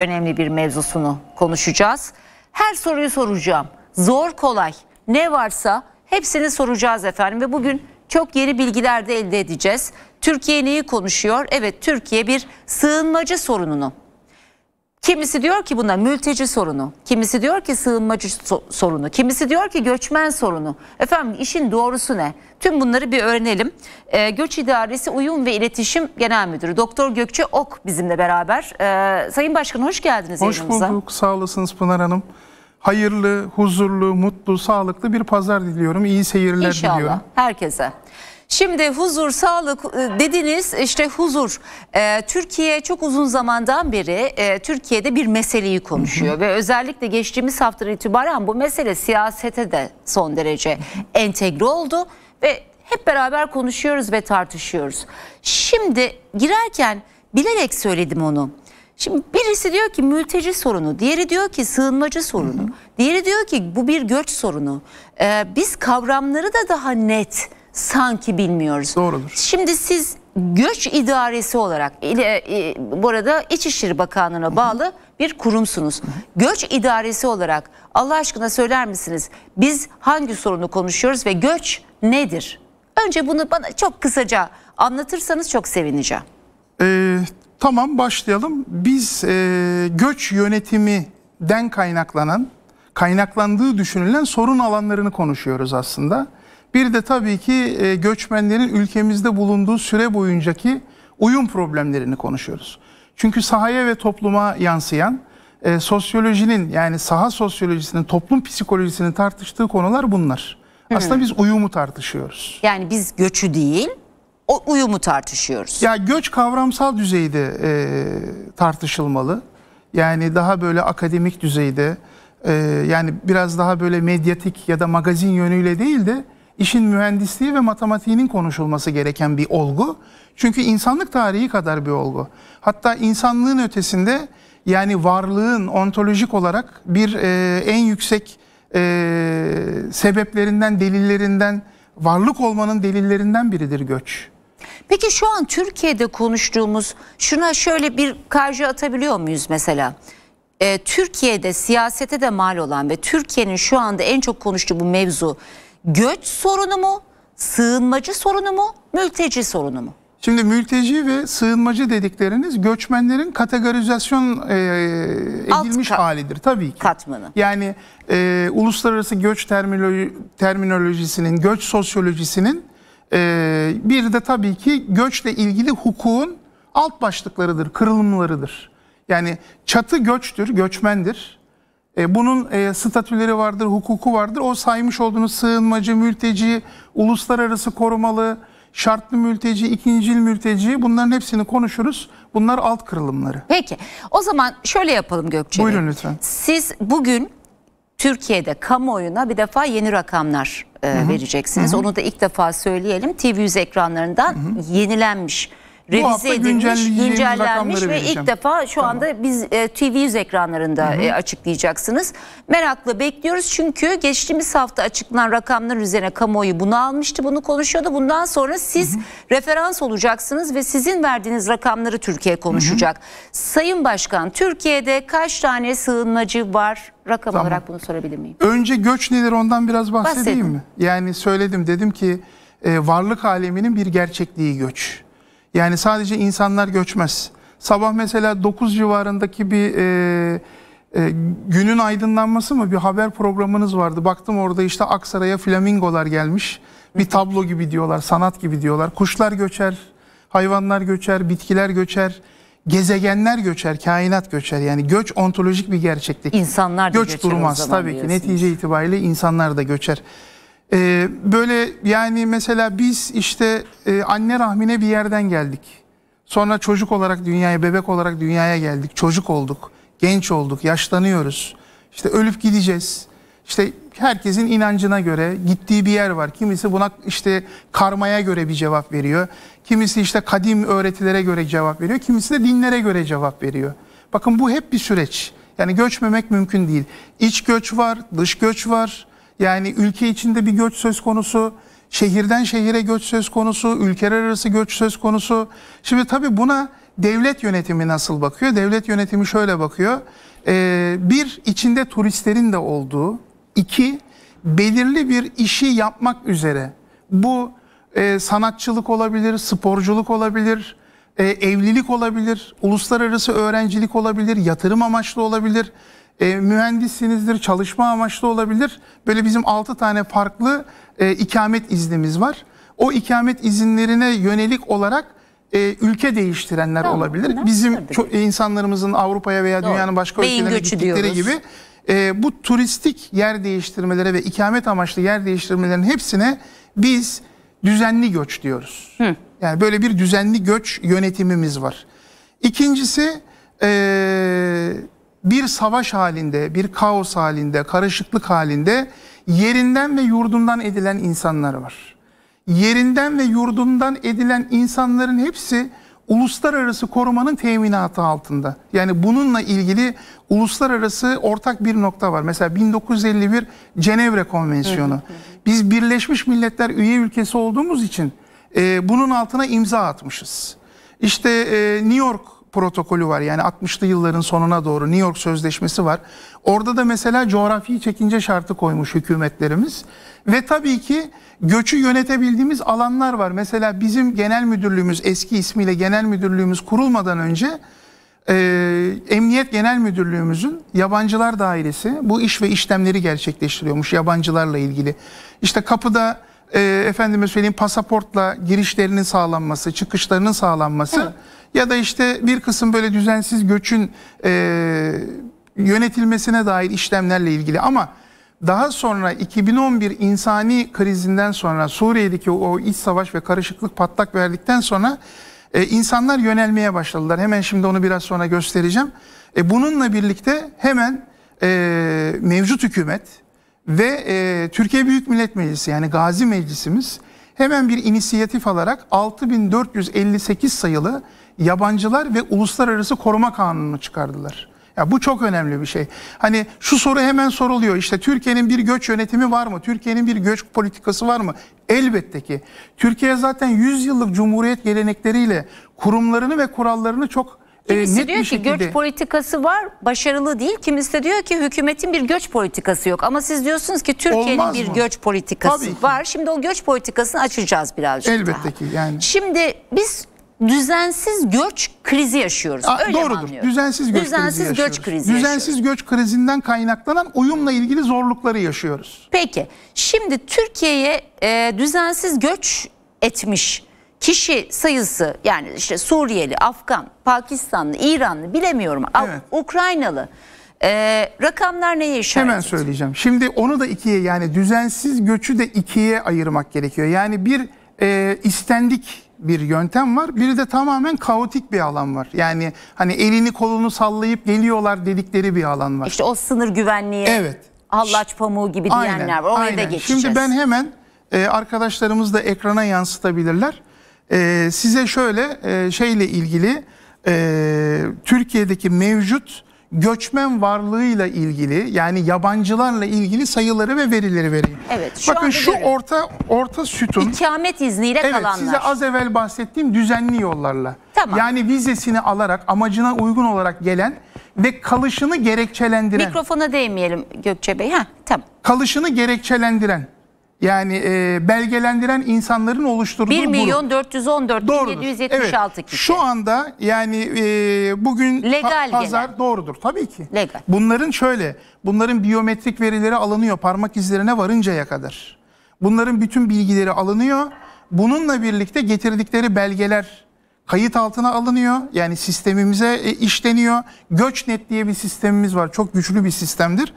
önemli bir mevzusunu konuşacağız. Her soruyu soracağım. Zor kolay ne varsa hepsini soracağız efendim ve bugün çok yeni bilgiler de elde edeceğiz. Türkiye neyi konuşuyor? Evet Türkiye bir sığınmacı sorununu Kimisi diyor ki buna mülteci sorunu, kimisi diyor ki sığınmacı so sorunu, kimisi diyor ki göçmen sorunu. Efendim işin doğrusu ne? Tüm bunları bir öğrenelim. Ee, Göç İdaresi Uyum ve İletişim Genel Müdürü Doktor Gökçe Ok bizimle beraber. Ee, Sayın Başkan hoş geldiniz hoş yayınımıza. Hoş bulduk, sağ olasınız Pınar Hanım. Hayırlı, huzurlu, mutlu, sağlıklı bir pazar diliyorum. İyi seyirler İnşallah, diliyorum. İnşallah herkese. Şimdi huzur, sağlık e, dediniz işte huzur. E, Türkiye çok uzun zamandan beri e, Türkiye'de bir meseleyi konuşuyor ve özellikle geçtiğimiz haftadan itibaren bu mesele siyasete de son derece entegre oldu ve hep beraber konuşuyoruz ve tartışıyoruz. Şimdi girerken bilerek söyledim onu. Şimdi birisi diyor ki mülteci sorunu, diğeri diyor ki sığınmacı sorunu, diğeri diyor ki bu bir göç sorunu. Ee, biz kavramları da daha net sanki bilmiyoruz. Doğrudur. Şimdi siz göç idaresi olarak e, bu arada İçişleri Bakanlığı'na bağlı bir kurumsunuz. göç idaresi olarak Allah aşkına söyler misiniz biz hangi sorunu konuşuyoruz ve göç nedir? Önce bunu bana çok kısaca anlatırsanız çok sevineceğim. Ee, tamam başlayalım. Biz e, göç yönetiminden kaynaklanan, kaynaklandığı düşünülen sorun alanlarını konuşuyoruz aslında. Bir de tabii ki e, göçmenlerin ülkemizde bulunduğu süre boyuncaki uyum problemlerini konuşuyoruz. Çünkü sahaya ve topluma yansıyan e, sosyolojinin yani saha sosyolojisinin, toplum psikolojisinin tartıştığı konular bunlar. Hı. Aslında biz uyumu tartışıyoruz. Yani biz göçü değil, o uyumu tartışıyoruz. Ya göç kavramsal düzeyde e, tartışılmalı. Yani daha böyle akademik düzeyde, e, yani biraz daha böyle medyatik ya da magazin yönüyle değil de işin mühendisliği ve matematiğinin konuşulması gereken bir olgu. Çünkü insanlık tarihi kadar bir olgu. Hatta insanlığın ötesinde yani varlığın ontolojik olarak bir e, en yüksek e, sebeplerinden, delillerinden, varlık olmanın delillerinden biridir göç. Peki şu an Türkiye'de konuştuğumuz şuna şöyle bir karşı atabiliyor muyuz mesela? Ee, Türkiye'de siyasete de mal olan ve Türkiye'nin şu anda en çok konuştuğu bu mevzu göç sorunu mu, sığınmacı sorunu mu, mülteci sorunu mu? Şimdi mülteci ve sığınmacı dedikleriniz göçmenlerin kategorizasyon e, edilmiş Alt halidir tabii ki. Katmanı. Yani e, uluslararası göç terminoloji, terminolojisinin, göç sosyolojisinin e, bir de tabii ki göçle ilgili hukukun alt başlıklarıdır, kırılımlarıdır. Yani çatı göçtür, göçmendir. E, bunun e, statüleri vardır, hukuku vardır. O saymış olduğunuz sığınmacı, mülteci, uluslararası korumalı, şartlı mülteci, ikincil mülteci bunların hepsini konuşuruz. Bunlar alt kırılımları. Peki o zaman şöyle yapalım Gökçe. Buyurun lütfen. Siz bugün Türkiye'de kamuoyuna bir defa yeni rakamlar e, Hı -hı. vereceksiniz. Hı -hı. Onu da ilk defa söyleyelim. TV100 ekranlarından Hı -hı. yenilenmiş revize edilmiş, güncellenmiş ve ilk defa şu tamam. anda biz e, TV yüz ekranlarında Hı-hı. e, açıklayacaksınız. Merakla bekliyoruz çünkü geçtiğimiz hafta açıklanan rakamlar üzerine kamuoyu bunu almıştı, bunu konuşuyordu. Bundan sonra siz Hı-hı. referans olacaksınız ve sizin verdiğiniz rakamları Türkiye konuşacak. Hı-hı. Sayın Başkan, Türkiye'de kaç tane sığınmacı var? Rakam tamam. olarak bunu sorabilir miyim? Önce göç nedir ondan biraz bahsedeyim Bahsedin. mi? Yani söyledim dedim ki e, varlık aleminin bir gerçekliği göç. Yani sadece insanlar göçmez. Sabah mesela 9 civarındaki bir e, e, günün aydınlanması mı bir haber programınız vardı. Baktım orada işte Aksaray'a flamingolar gelmiş. Bir tablo gibi diyorlar, sanat gibi diyorlar. Kuşlar göçer, hayvanlar göçer, bitkiler göçer gezegenler göçer, kainat göçer. Yani göç ontolojik bir gerçeklik. İnsanlar da göç durmaz tabii ki. Netice itibariyle insanlar da göçer. Ee, böyle yani mesela biz işte e, anne rahmine bir yerden geldik. Sonra çocuk olarak dünyaya, bebek olarak dünyaya geldik. Çocuk olduk, genç olduk, yaşlanıyoruz. İşte ölüp gideceğiz. İşte herkesin inancına göre gittiği bir yer var. Kimisi buna işte karmaya göre bir cevap veriyor. Kimisi işte kadim öğretilere göre cevap veriyor. Kimisi de dinlere göre cevap veriyor. Bakın bu hep bir süreç. Yani göçmemek mümkün değil. İç göç var, dış göç var. Yani ülke içinde bir göç söz konusu, şehirden şehire göç söz konusu, ülkeler arası göç söz konusu. Şimdi tabii buna devlet yönetimi nasıl bakıyor? Devlet yönetimi şöyle bakıyor. Ee, bir, içinde turistlerin de olduğu. iki belirli bir işi yapmak üzere. Bu e, sanatçılık olabilir, sporculuk olabilir, e, evlilik olabilir, uluslararası öğrencilik olabilir, yatırım amaçlı olabilir e, mühendisinizdir, çalışma amaçlı olabilir. Böyle bizim 6 tane farklı e, ikamet iznimiz var. O ikamet izinlerine yönelik olarak e, ülke değiştirenler tamam, olabilir. Bunlar Bizim e, insanlarımızın Avrupa'ya veya Doğru. dünyanın başka Beyin ülkelerine gittikleri diyoruz. gibi e, bu turistik yer değiştirmelere ve ikamet amaçlı yer değiştirmelerin hepsine biz düzenli göç diyoruz. Hı. Yani böyle bir düzenli göç yönetimimiz var. İkincisi eee bir savaş halinde, bir kaos halinde, karışıklık halinde yerinden ve yurdundan edilen insanlar var. Yerinden ve yurdundan edilen insanların hepsi uluslararası korumanın teminatı altında. Yani bununla ilgili uluslararası ortak bir nokta var. Mesela 1951 Cenevre Konvensiyonu. Biz Birleşmiş Milletler üye ülkesi olduğumuz için e, bunun altına imza atmışız. İşte e, New York protokolü var. Yani 60'lı yılların sonuna doğru New York Sözleşmesi var. Orada da mesela coğrafi çekince şartı koymuş hükümetlerimiz. Ve tabii ki göçü yönetebildiğimiz alanlar var. Mesela bizim genel müdürlüğümüz eski ismiyle genel müdürlüğümüz kurulmadan önce e, Emniyet Genel Müdürlüğümüzün Yabancılar Dairesi bu iş ve işlemleri gerçekleştiriyormuş yabancılarla ilgili. İşte kapıda e, efendime söyleyeyim pasaportla girişlerinin sağlanması, çıkışlarının sağlanması... Hı ya da işte bir kısım böyle düzensiz göçün e, yönetilmesine dair işlemlerle ilgili ama daha sonra 2011 insani krizinden sonra Suriye'deki o iç savaş ve karışıklık patlak verdikten sonra e, insanlar yönelmeye başladılar. Hemen şimdi onu biraz sonra göstereceğim. E, bununla birlikte hemen e, mevcut hükümet ve e, Türkiye Büyük Millet Meclisi yani Gazi Meclisimiz hemen bir inisiyatif alarak 6458 sayılı yabancılar ve uluslararası koruma kanunu çıkardılar. Ya bu çok önemli bir şey. Hani şu soru hemen soruluyor. İşte Türkiye'nin bir göç yönetimi var mı? Türkiye'nin bir göç politikası var mı? Elbette ki. Türkiye zaten 100 yıllık cumhuriyet gelenekleriyle kurumlarını ve kurallarını çok e, Kimisi e, net diyor ki şekilde... göç politikası var başarılı değil. Kimisi diyor ki hükümetin bir göç politikası yok. Ama siz diyorsunuz ki Türkiye'nin bir göç politikası var. Şimdi o göç politikasını açacağız birazcık Elbette daha. ki yani. Şimdi biz düzensiz göç krizi yaşıyoruz. Aa, Öyle doğrudur. Anlıyorum. Düzensiz göç düzensiz krizi yaşıyoruz. göç krizi Düzensiz yaşıyoruz. göç krizinden kaynaklanan uyumla ilgili zorlukları yaşıyoruz. Peki. Şimdi Türkiye'ye e, düzensiz göç etmiş kişi sayısı yani işte Suriyeli, Afgan, Pakistanlı, İranlı bilemiyorum. Evet. Ukraynalı. Ee, rakamlar neye işaret Hemen ediyor? söyleyeceğim. Şimdi onu da ikiye yani düzensiz göçü de ikiye ayırmak gerekiyor. Yani bir e, istendik bir yöntem var. Biri de tamamen kaotik bir alan var. Yani hani elini kolunu sallayıp geliyorlar dedikleri bir alan var. İşte o sınır güvenliği. Evet. Hallaç pamuğu gibi aynen, diyenler var. Oraya aynen. da geçeceğiz. Şimdi ben hemen e, arkadaşlarımız da ekrana yansıtabilirler. E, size şöyle e, şeyle ilgili e, Türkiye'deki mevcut göçmen varlığıyla ilgili yani yabancılarla ilgili sayıları ve verileri vereyim. Evet. Şu Bakın şu görüyorum. orta orta sütun. İkamet izniyle evet, kalanlar. Evet size az evvel bahsettiğim düzenli yollarla. Tamam. Yani vizesini alarak amacına uygun olarak gelen ve kalışını gerekçelendiren. Mikrofona değmeyelim Gökçe Bey. Ha, tamam. Kalışını gerekçelendiren yani e, belgelendiren insanların oluşturduğu 1 milyon 414 bin 776 evet. kişi. Şu anda yani e, bugün Legal pazar gelen. doğrudur tabii ki. Legal. Bunların şöyle bunların biyometrik verileri alınıyor parmak izlerine varıncaya kadar. Bunların bütün bilgileri alınıyor. Bununla birlikte getirdikleri belgeler kayıt altına alınıyor. Yani sistemimize e, işleniyor. GöçNet diye bir sistemimiz var. Çok güçlü bir sistemdir.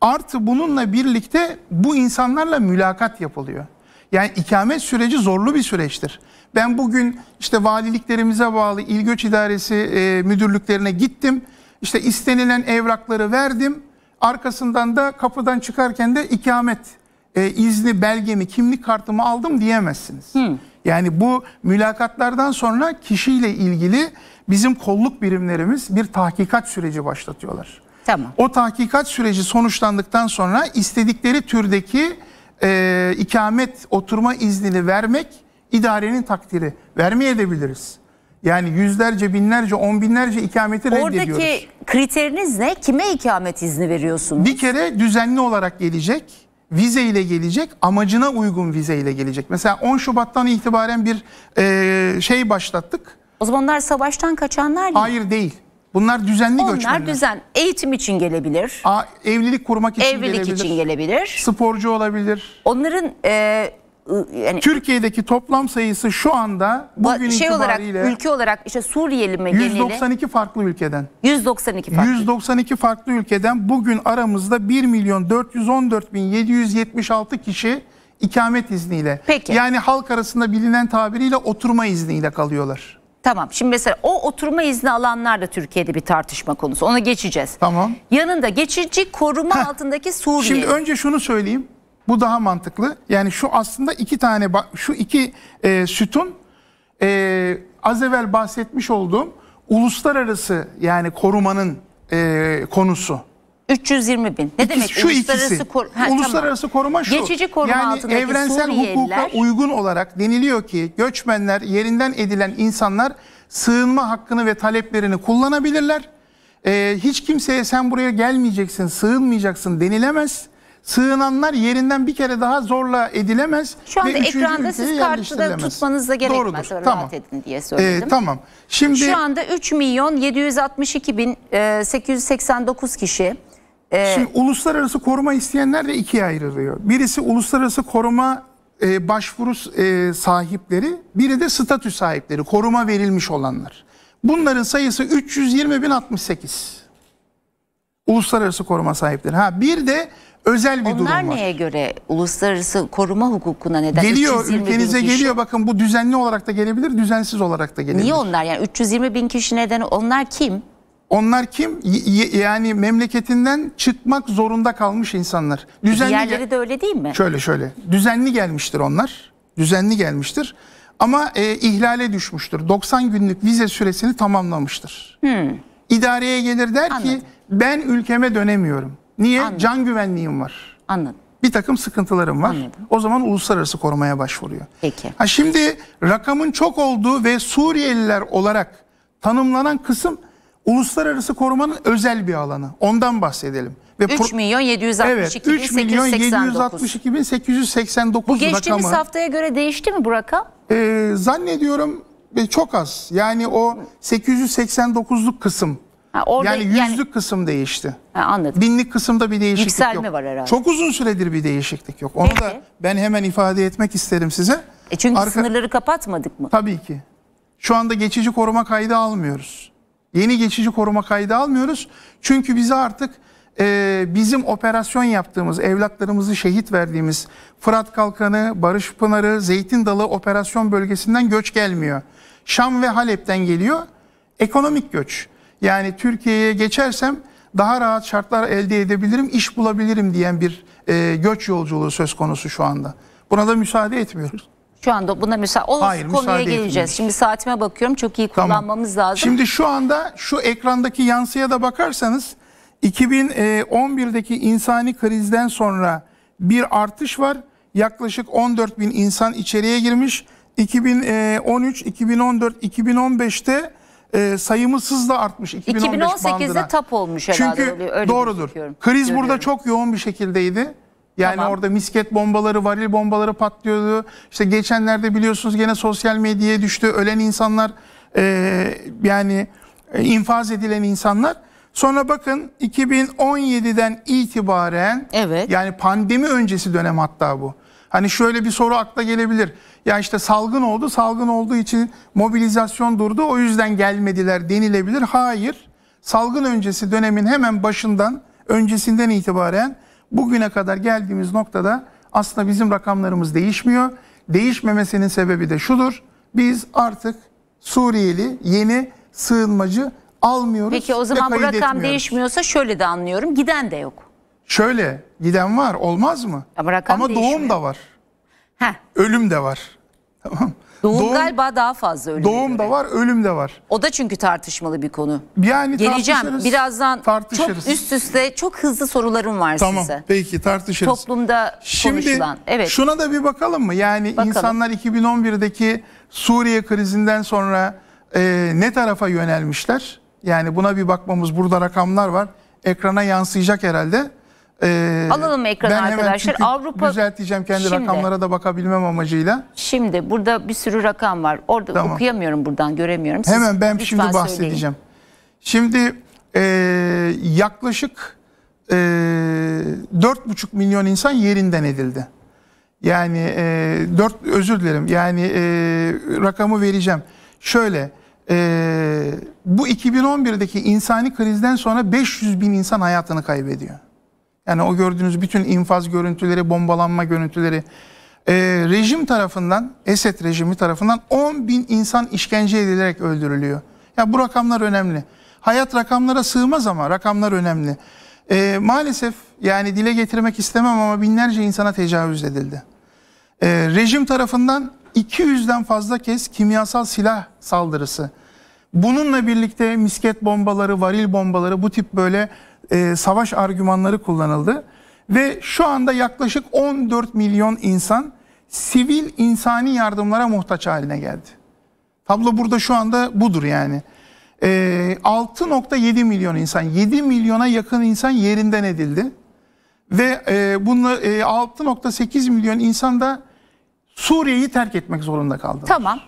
Artı bununla birlikte bu insanlarla mülakat yapılıyor. Yani ikamet süreci zorlu bir süreçtir. Ben bugün işte valiliklerimize bağlı il göç idaresi e, müdürlüklerine gittim. İşte istenilen evrakları verdim. Arkasından da kapıdan çıkarken de ikamet e, izni, belgemi, kimlik kartımı aldım diyemezsiniz. Hmm. Yani bu mülakatlardan sonra kişiyle ilgili bizim kolluk birimlerimiz bir tahkikat süreci başlatıyorlar. Tamam. O tahkikat süreci sonuçlandıktan sonra istedikleri türdeki e, ikamet oturma iznini vermek idarenin takdiri. Vermeyebiliriz. Yani yüzlerce, binlerce, on binlerce ikameti Oradaki reddediyoruz. Oradaki kriteriniz ne? Kime ikamet izni veriyorsunuz? Bir kere düzenli olarak gelecek, vize ile gelecek, amacına uygun vize ile gelecek. Mesela 10 Şubat'tan itibaren bir e, şey başlattık. O zamanlar savaştan kaçanlar mı? Hayır değil. Bunlar düzenli Onlar göçmenler. Onlar düzen. Eğitim için gelebilir. A, evlilik kurmak için evlilik gelebilir. için gelebilir. Sporcu olabilir. Onların e, yani Türkiye'deki toplam sayısı şu anda bugün şey itibariyle olarak ülke olarak işte Suriyeli mi 192 geneli? farklı ülkeden. 192 farklı. 192 farklı ülkeden bugün aramızda 1 milyon 414 bin 776 kişi ikamet izniyle. Peki. Yani halk arasında bilinen tabiriyle oturma izniyle kalıyorlar. Tamam şimdi mesela o oturma izni alanlar da Türkiye'de bir tartışma konusu. Ona geçeceğiz. Tamam. Yanında geçici koruma Heh. altındaki Suriye. Şimdi önce şunu söyleyeyim. Bu daha mantıklı. Yani şu aslında iki tane şu iki e, sütun e, az evvel bahsetmiş olduğum uluslararası yani korumanın e, konusu. 320 bin. Ne İki, demek şu uluslararası, ikisi, kor ha, uluslararası tamam. koruma şu. Geçici koruma yani altındaki evrensel Suriyeliler... hukuka uygun olarak deniliyor ki göçmenler yerinden edilen insanlar sığınma hakkını ve taleplerini kullanabilirler. Ee, hiç kimseye sen buraya gelmeyeceksin, sığınmayacaksın denilemez. Sığınanlar yerinden bir kere daha zorla edilemez. Şu anda ekranda siz karşıda tutmanız da gerekmez. Doğrudur, rahat tamam. edin diye ee, söyledim. Ee, tamam. Şimdi Şu anda 3 milyon 762 bin 889 e, kişi ee, Şimdi uluslararası koruma isteyenler de ikiye ayrılıyor. Birisi uluslararası koruma e, başvuru e, sahipleri, biri de statü sahipleri, koruma verilmiş olanlar. Bunların sayısı 320.068. Uluslararası koruma sahipleri. Ha bir de özel bir Onlar durum var. Onlar neye göre uluslararası koruma hukukuna neden? Geliyor ülkenize kişi... geliyor bakın bu düzenli olarak da gelebilir düzensiz olarak da gelebilir. Niye onlar yani 320 bin kişi neden onlar kim? Onlar kim? Y- yani memleketinden çıkmak zorunda kalmış insanlar. E, Düzenli Diğerleri de öyle değil mi? Şöyle şöyle. Düzenli gelmiştir onlar. Düzenli gelmiştir. Ama e, ihlale düşmüştür. 90 günlük vize süresini tamamlamıştır. Hmm. İdareye gelir der Anladım. ki ben ülkeme dönemiyorum. Niye? Anladım. Can güvenliğim var. Anladım. Bir takım sıkıntılarım var. Anladım. O zaman uluslararası korumaya başvuruyor. Peki. Ha şimdi rakamın çok olduğu ve Suriyeliler olarak tanımlanan kısım uluslararası korumanın özel bir alanı. Ondan bahsedelim. Ve 3 milyon 762 evet, 3 milyon 762 bin 889 Bu geçtiğimiz rakamı. haftaya göre değişti mi bu rakam? Ee, zannediyorum e, çok az. Yani o 889'luk kısım. Ha, orada, yani yüzlük yani, kısım değişti. Ha, anladım. Binlik kısımda bir değişiklik Yükselme yok. var herhalde. Çok uzun süredir bir değişiklik yok. Onu Peki. da ben hemen ifade etmek isterim size. E çünkü Arka... sınırları kapatmadık mı? Tabii ki. Şu anda geçici koruma kaydı almıyoruz. Yeni geçici koruma kaydı almıyoruz. Çünkü bize artık e, bizim operasyon yaptığımız, evlatlarımızı şehit verdiğimiz Fırat Kalkanı, Barış Pınarı, Zeytin Dalı operasyon bölgesinden göç gelmiyor. Şam ve Halep'ten geliyor. Ekonomik göç. Yani Türkiye'ye geçersem daha rahat şartlar elde edebilirim, iş bulabilirim diyen bir e, göç yolculuğu söz konusu şu anda. Buna da müsaade etmiyoruz. Şu anda buna müsa olası Hayır, konuya geleceğiz. Etmiyoruz. Şimdi saatime bakıyorum çok iyi kullanmamız tamam. lazım. Şimdi şu anda şu ekrandaki yansıya da bakarsanız 2011'deki e, insani krizden sonra bir artış var. Yaklaşık 14 bin insan içeriye girmiş. 2013, 2014, 2015'te e, sayımız hızla artmış. 2015 2018'de bandına. tap olmuş herhalde. Çünkü öyle, öyle doğrudur. Kriz Görüyorum. burada çok yoğun bir şekildeydi. Yani tamam. orada misket bombaları, varil bombaları patlıyordu. İşte geçenlerde biliyorsunuz gene sosyal medyaya düştü. Ölen insanlar e, yani e, infaz edilen insanlar. Sonra bakın 2017'den itibaren evet. yani pandemi öncesi dönem hatta bu. Hani şöyle bir soru akla gelebilir. Ya işte salgın oldu, salgın olduğu için mobilizasyon durdu, o yüzden gelmediler denilebilir. Hayır, salgın öncesi dönemin hemen başından, öncesinden itibaren Bugüne kadar geldiğimiz noktada aslında bizim rakamlarımız değişmiyor. Değişmemesinin sebebi de şudur. Biz artık Suriyeli yeni sığınmacı almıyoruz. Peki o zaman bu rakam değişmiyorsa şöyle de anlıyorum. Giden de yok. Şöyle giden var olmaz mı? Ama, rakam Ama doğum da var. Heh. Ölüm de var. Tamam. Doğum, doğum galiba daha fazla ölüm. Doğum göre. da var, ölüm de var. O da çünkü tartışmalı bir konu. Yani Geleceğim birazdan tartışırız. çok üst üste çok hızlı sorularım var tamam, size. Tamam peki tartışırız. Toplumda Şimdi, konuşulan. Evet. Şuna da bir bakalım mı? Yani bakalım. insanlar 2011'deki Suriye krizinden sonra e, ne tarafa yönelmişler? Yani buna bir bakmamız burada rakamlar var. Ekrana yansıyacak herhalde. Ee, Alalım ekranı arkadaşlar. Avrupa düzelteceğim kendi şimdi, rakamlara da bakabilmem amacıyla. Şimdi burada bir sürü rakam var. Orada tamam. okuyamıyorum buradan göremiyorum. Siz hemen ben şimdi bahsedeceğim. Söyleyin. Şimdi e, yaklaşık e, 4,5 milyon insan yerinden edildi. Yani e, 4 özür dilerim. Yani e, rakamı vereceğim. Şöyle e, bu 2011'deki insani krizden sonra 500 bin insan hayatını kaybediyor. Yani o gördüğünüz bütün infaz görüntüleri, bombalanma görüntüleri e, rejim tarafından, Esed rejimi tarafından 10 bin insan işkence edilerek öldürülüyor. Ya bu rakamlar önemli. Hayat rakamlara sığmaz ama rakamlar önemli. E, maalesef yani dile getirmek istemem ama binlerce insana tecavüz edildi. E, rejim tarafından 200'den fazla kez kimyasal silah saldırısı. Bununla birlikte misket bombaları, varil bombaları bu tip böyle e, savaş argümanları kullanıldı. Ve şu anda yaklaşık 14 milyon insan sivil insani yardımlara muhtaç haline geldi. Tablo burada şu anda budur yani. E, 6.7 milyon insan, 7 milyona yakın insan yerinden edildi. Ve e, bunla, e, 6.8 milyon insan da Suriye'yi terk etmek zorunda kaldı. Tamam.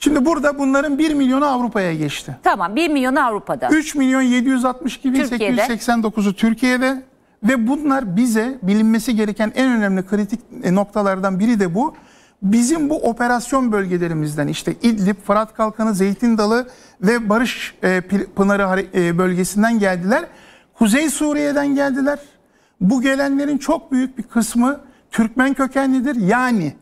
Şimdi burada bunların 1 milyonu Avrupa'ya geçti. Tamam 1 milyon Avrupa'da. 3 milyon 762 bin 889'u Türkiye'de ve bunlar bize bilinmesi gereken en önemli kritik noktalardan biri de bu. Bizim bu operasyon bölgelerimizden işte İdlib, Fırat Kalkanı, Zeytin Dalı ve Barış e, Pınarı e, bölgesinden geldiler. Kuzey Suriye'den geldiler. Bu gelenlerin çok büyük bir kısmı Türkmen kökenlidir. Yani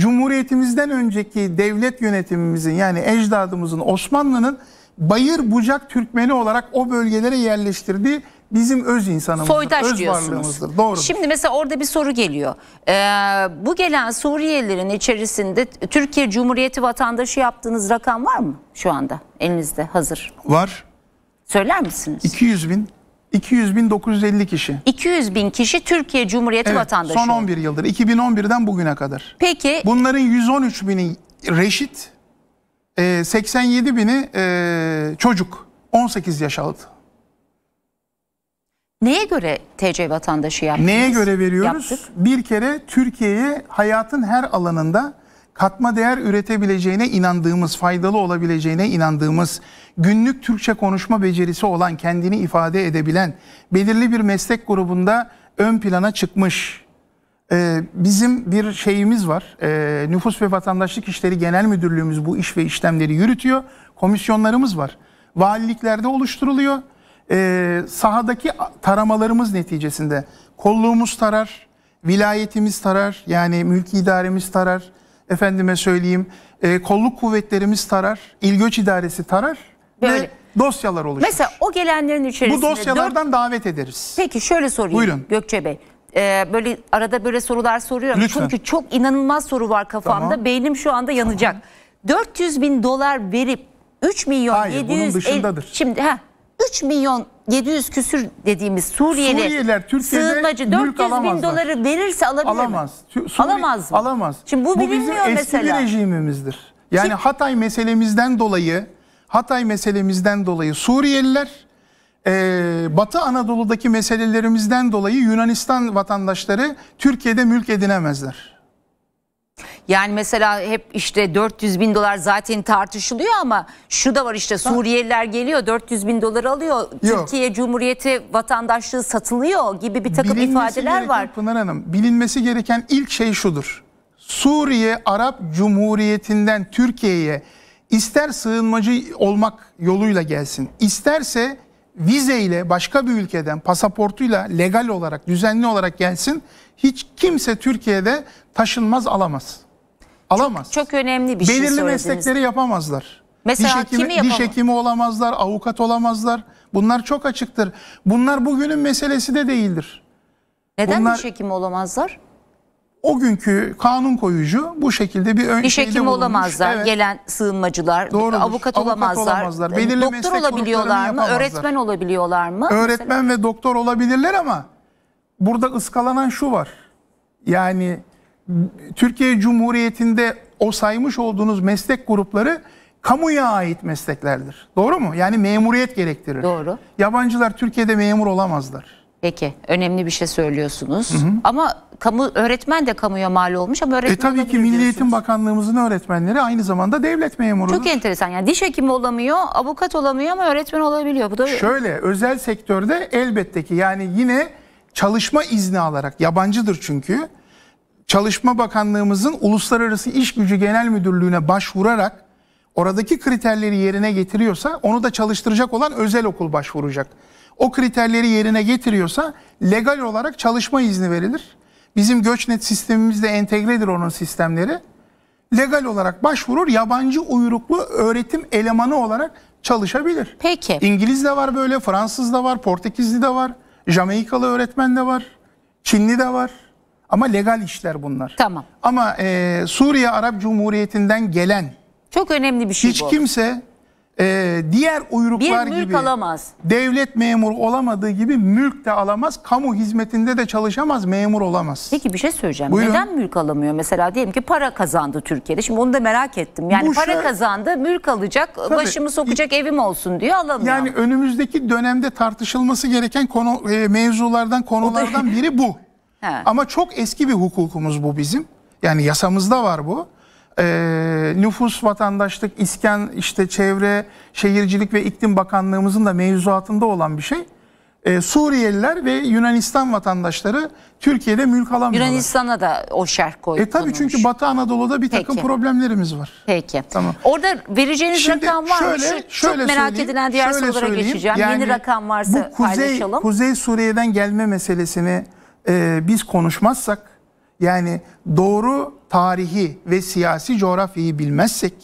Cumhuriyetimizden önceki devlet yönetimimizin yani ecdadımızın Osmanlı'nın bayır bucak Türkmeni olarak o bölgelere yerleştirdiği bizim öz insanımızdır. Soydaş öz diyorsunuz. varlığımızdır. Şimdi mesela orada bir soru geliyor. Ee, bu gelen Suriyelilerin içerisinde Türkiye Cumhuriyeti vatandaşı yaptığınız rakam var mı şu anda elinizde hazır? Var. Söyler misiniz? 200 bin. 200 bin 950 kişi. 200 bin kişi Türkiye Cumhuriyeti evet, vatandaşı. Son 11 yıldır 2011'den bugüne kadar. Peki. Bunların 113 bini reşit, 87 e, bini e, çocuk 18 yaş altı. Neye göre TC vatandaşı yaptınız? Neye göre veriyoruz? Yaptık. Bir kere Türkiye'ye hayatın her alanında katma değer üretebileceğine inandığımız, faydalı olabileceğine inandığımız, günlük Türkçe konuşma becerisi olan, kendini ifade edebilen, belirli bir meslek grubunda ön plana çıkmış. Ee, bizim bir şeyimiz var, ee, Nüfus ve Vatandaşlık İşleri Genel Müdürlüğümüz bu iş ve işlemleri yürütüyor. Komisyonlarımız var. Valiliklerde oluşturuluyor. Ee, sahadaki taramalarımız neticesinde kolluğumuz tarar, vilayetimiz tarar, yani mülki idaremiz tarar, efendime söyleyeyim e, kolluk kuvvetlerimiz tarar, ilgöç idaresi tarar Böyle. ve dosyalar oluşur. Mesela o gelenlerin içerisinde... Bu dosyalardan dört... davet ederiz. Peki şöyle sorayım Buyurun. Gökçe Bey. Ee, böyle arada böyle sorular soruyorum. Lütfen. Çünkü çok inanılmaz soru var kafamda. Tamam. Beynim şu anda yanacak. Tamam. 400 bin dolar verip 3 milyon Hayır, 700... Hayır bunun dışındadır. El... Şimdi heh, 3 milyon 700 küsür dediğimiz Suriyeli Suriyeliler Türkiye'de sığınmacı 400 bin doları verirse alabilir alamaz. mi? Suri, alamaz. Mı? Alamaz. Şimdi bu, bu bizim eski rejimimizdir. Yani Şimdi, Hatay meselemizden dolayı Hatay meselemizden dolayı Suriyeliler e, Batı Anadolu'daki meselelerimizden dolayı Yunanistan vatandaşları Türkiye'de mülk edinemezler. Yani mesela hep işte 400 bin dolar zaten tartışılıyor ama şu da var işte Suriyeliler geliyor 400 bin dolar alıyor. Yok. Türkiye Cumhuriyeti vatandaşlığı satılıyor gibi bir takım bilinmesi ifadeler var. Pınar Hanım bilinmesi gereken ilk şey şudur. Suriye Arap Cumhuriyeti'nden Türkiye'ye ister sığınmacı olmak yoluyla gelsin isterse vizeyle başka bir ülkeden pasaportuyla legal olarak düzenli olarak gelsin hiç kimse Türkiye'de taşınmaz alamaz alamaz. Çok, çok önemli bir Belirli şey Belirli meslekleri yapamazlar. Mesela diş hekimi, kimi yapamaz? Diş hekimi olamazlar, avukat olamazlar. Bunlar çok açıktır. Bunlar bugünün meselesi de değildir. Neden Bunlar, diş hekimi olamazlar? O günkü kanun koyucu bu şekilde bir ön diş hekimi olamazlar. Evet. Gelen sığınmacılar, avukat, avukat olamazlar. olamazlar. Belirli doktor olabiliyorlar mı? Öğretmen olabiliyorlar mı? Öğretmen Mesela... ve doktor olabilirler ama burada ıskalanan şu var. Yani Türkiye Cumhuriyeti'nde o saymış olduğunuz meslek grupları kamuya ait mesleklerdir. Doğru mu? Yani memuriyet gerektirir. Doğru. Yabancılar Türkiye'de memur olamazlar. Peki önemli bir şey söylüyorsunuz. Hı hı. Ama kamu öğretmen de kamuya mal olmuş ama öğretmen E tabii ki Milli Eğitim Bakanlığımızın öğretmenleri aynı zamanda devlet memuru. Çok enteresan. Yani diş hekimi olamıyor, avukat olamıyor ama öğretmen olabiliyor. Bu da Şöyle özel sektörde elbette ki yani yine çalışma izni alarak yabancıdır çünkü. Çalışma Bakanlığımızın Uluslararası İş Gücü Genel Müdürlüğü'ne başvurarak oradaki kriterleri yerine getiriyorsa onu da çalıştıracak olan özel okul başvuracak. O kriterleri yerine getiriyorsa legal olarak çalışma izni verilir. Bizim göçnet sistemimizde entegredir onun sistemleri. Legal olarak başvurur, yabancı uyruklu öğretim elemanı olarak çalışabilir. Peki. İngiliz de var böyle, Fransız da var, Portekizli de var, Jamaikalı öğretmen de var, Çinli de var. Ama legal işler bunlar. Tamam. Ama e, Suriye Arap Cumhuriyeti'nden gelen çok önemli bir şey hiç bu. kimse e, diğer uyruklar bir mülk gibi alamaz. devlet memuru olamadığı gibi mülk de alamaz. Kamu hizmetinde de çalışamaz, memur olamaz. Peki bir şey söyleyeceğim. Buyurun. Neden mülk alamıyor? Mesela diyelim ki para kazandı Türkiye'de. Şimdi onu da merak ettim. Yani Bu para şey- kazandı, mülk alacak, Tabii. başımı sokacak evim olsun diyor alamıyor. Yani önümüzdeki dönemde tartışılması gereken konu e, mevzulardan, konulardan biri bu. He. Ama çok eski bir hukukumuz bu bizim. Yani yasamızda var bu. Ee, nüfus, vatandaşlık, isken, işte çevre, şehircilik ve iklim bakanlığımızın da mevzuatında olan bir şey. Ee, Suriyeliler ve Yunanistan vatandaşları Türkiye'de mülk alamıyorlar. Yunanistan'a da o şerh koydu. E tabii çünkü Batı Anadolu'da bir takım Peki. problemlerimiz var. Peki. Tamam. Orada vereceğiniz Şimdi rakam var şöyle, mı? Şöyle Çok söyleyeyim, merak edilen diğer şöyle sorulara söyleyeyim. geçeceğim. Yani Yeni rakam varsa bu kuzey, paylaşalım. Kuzey Suriye'den gelme meselesini e, biz konuşmazsak yani doğru tarihi ve siyasi coğrafyayı bilmezsek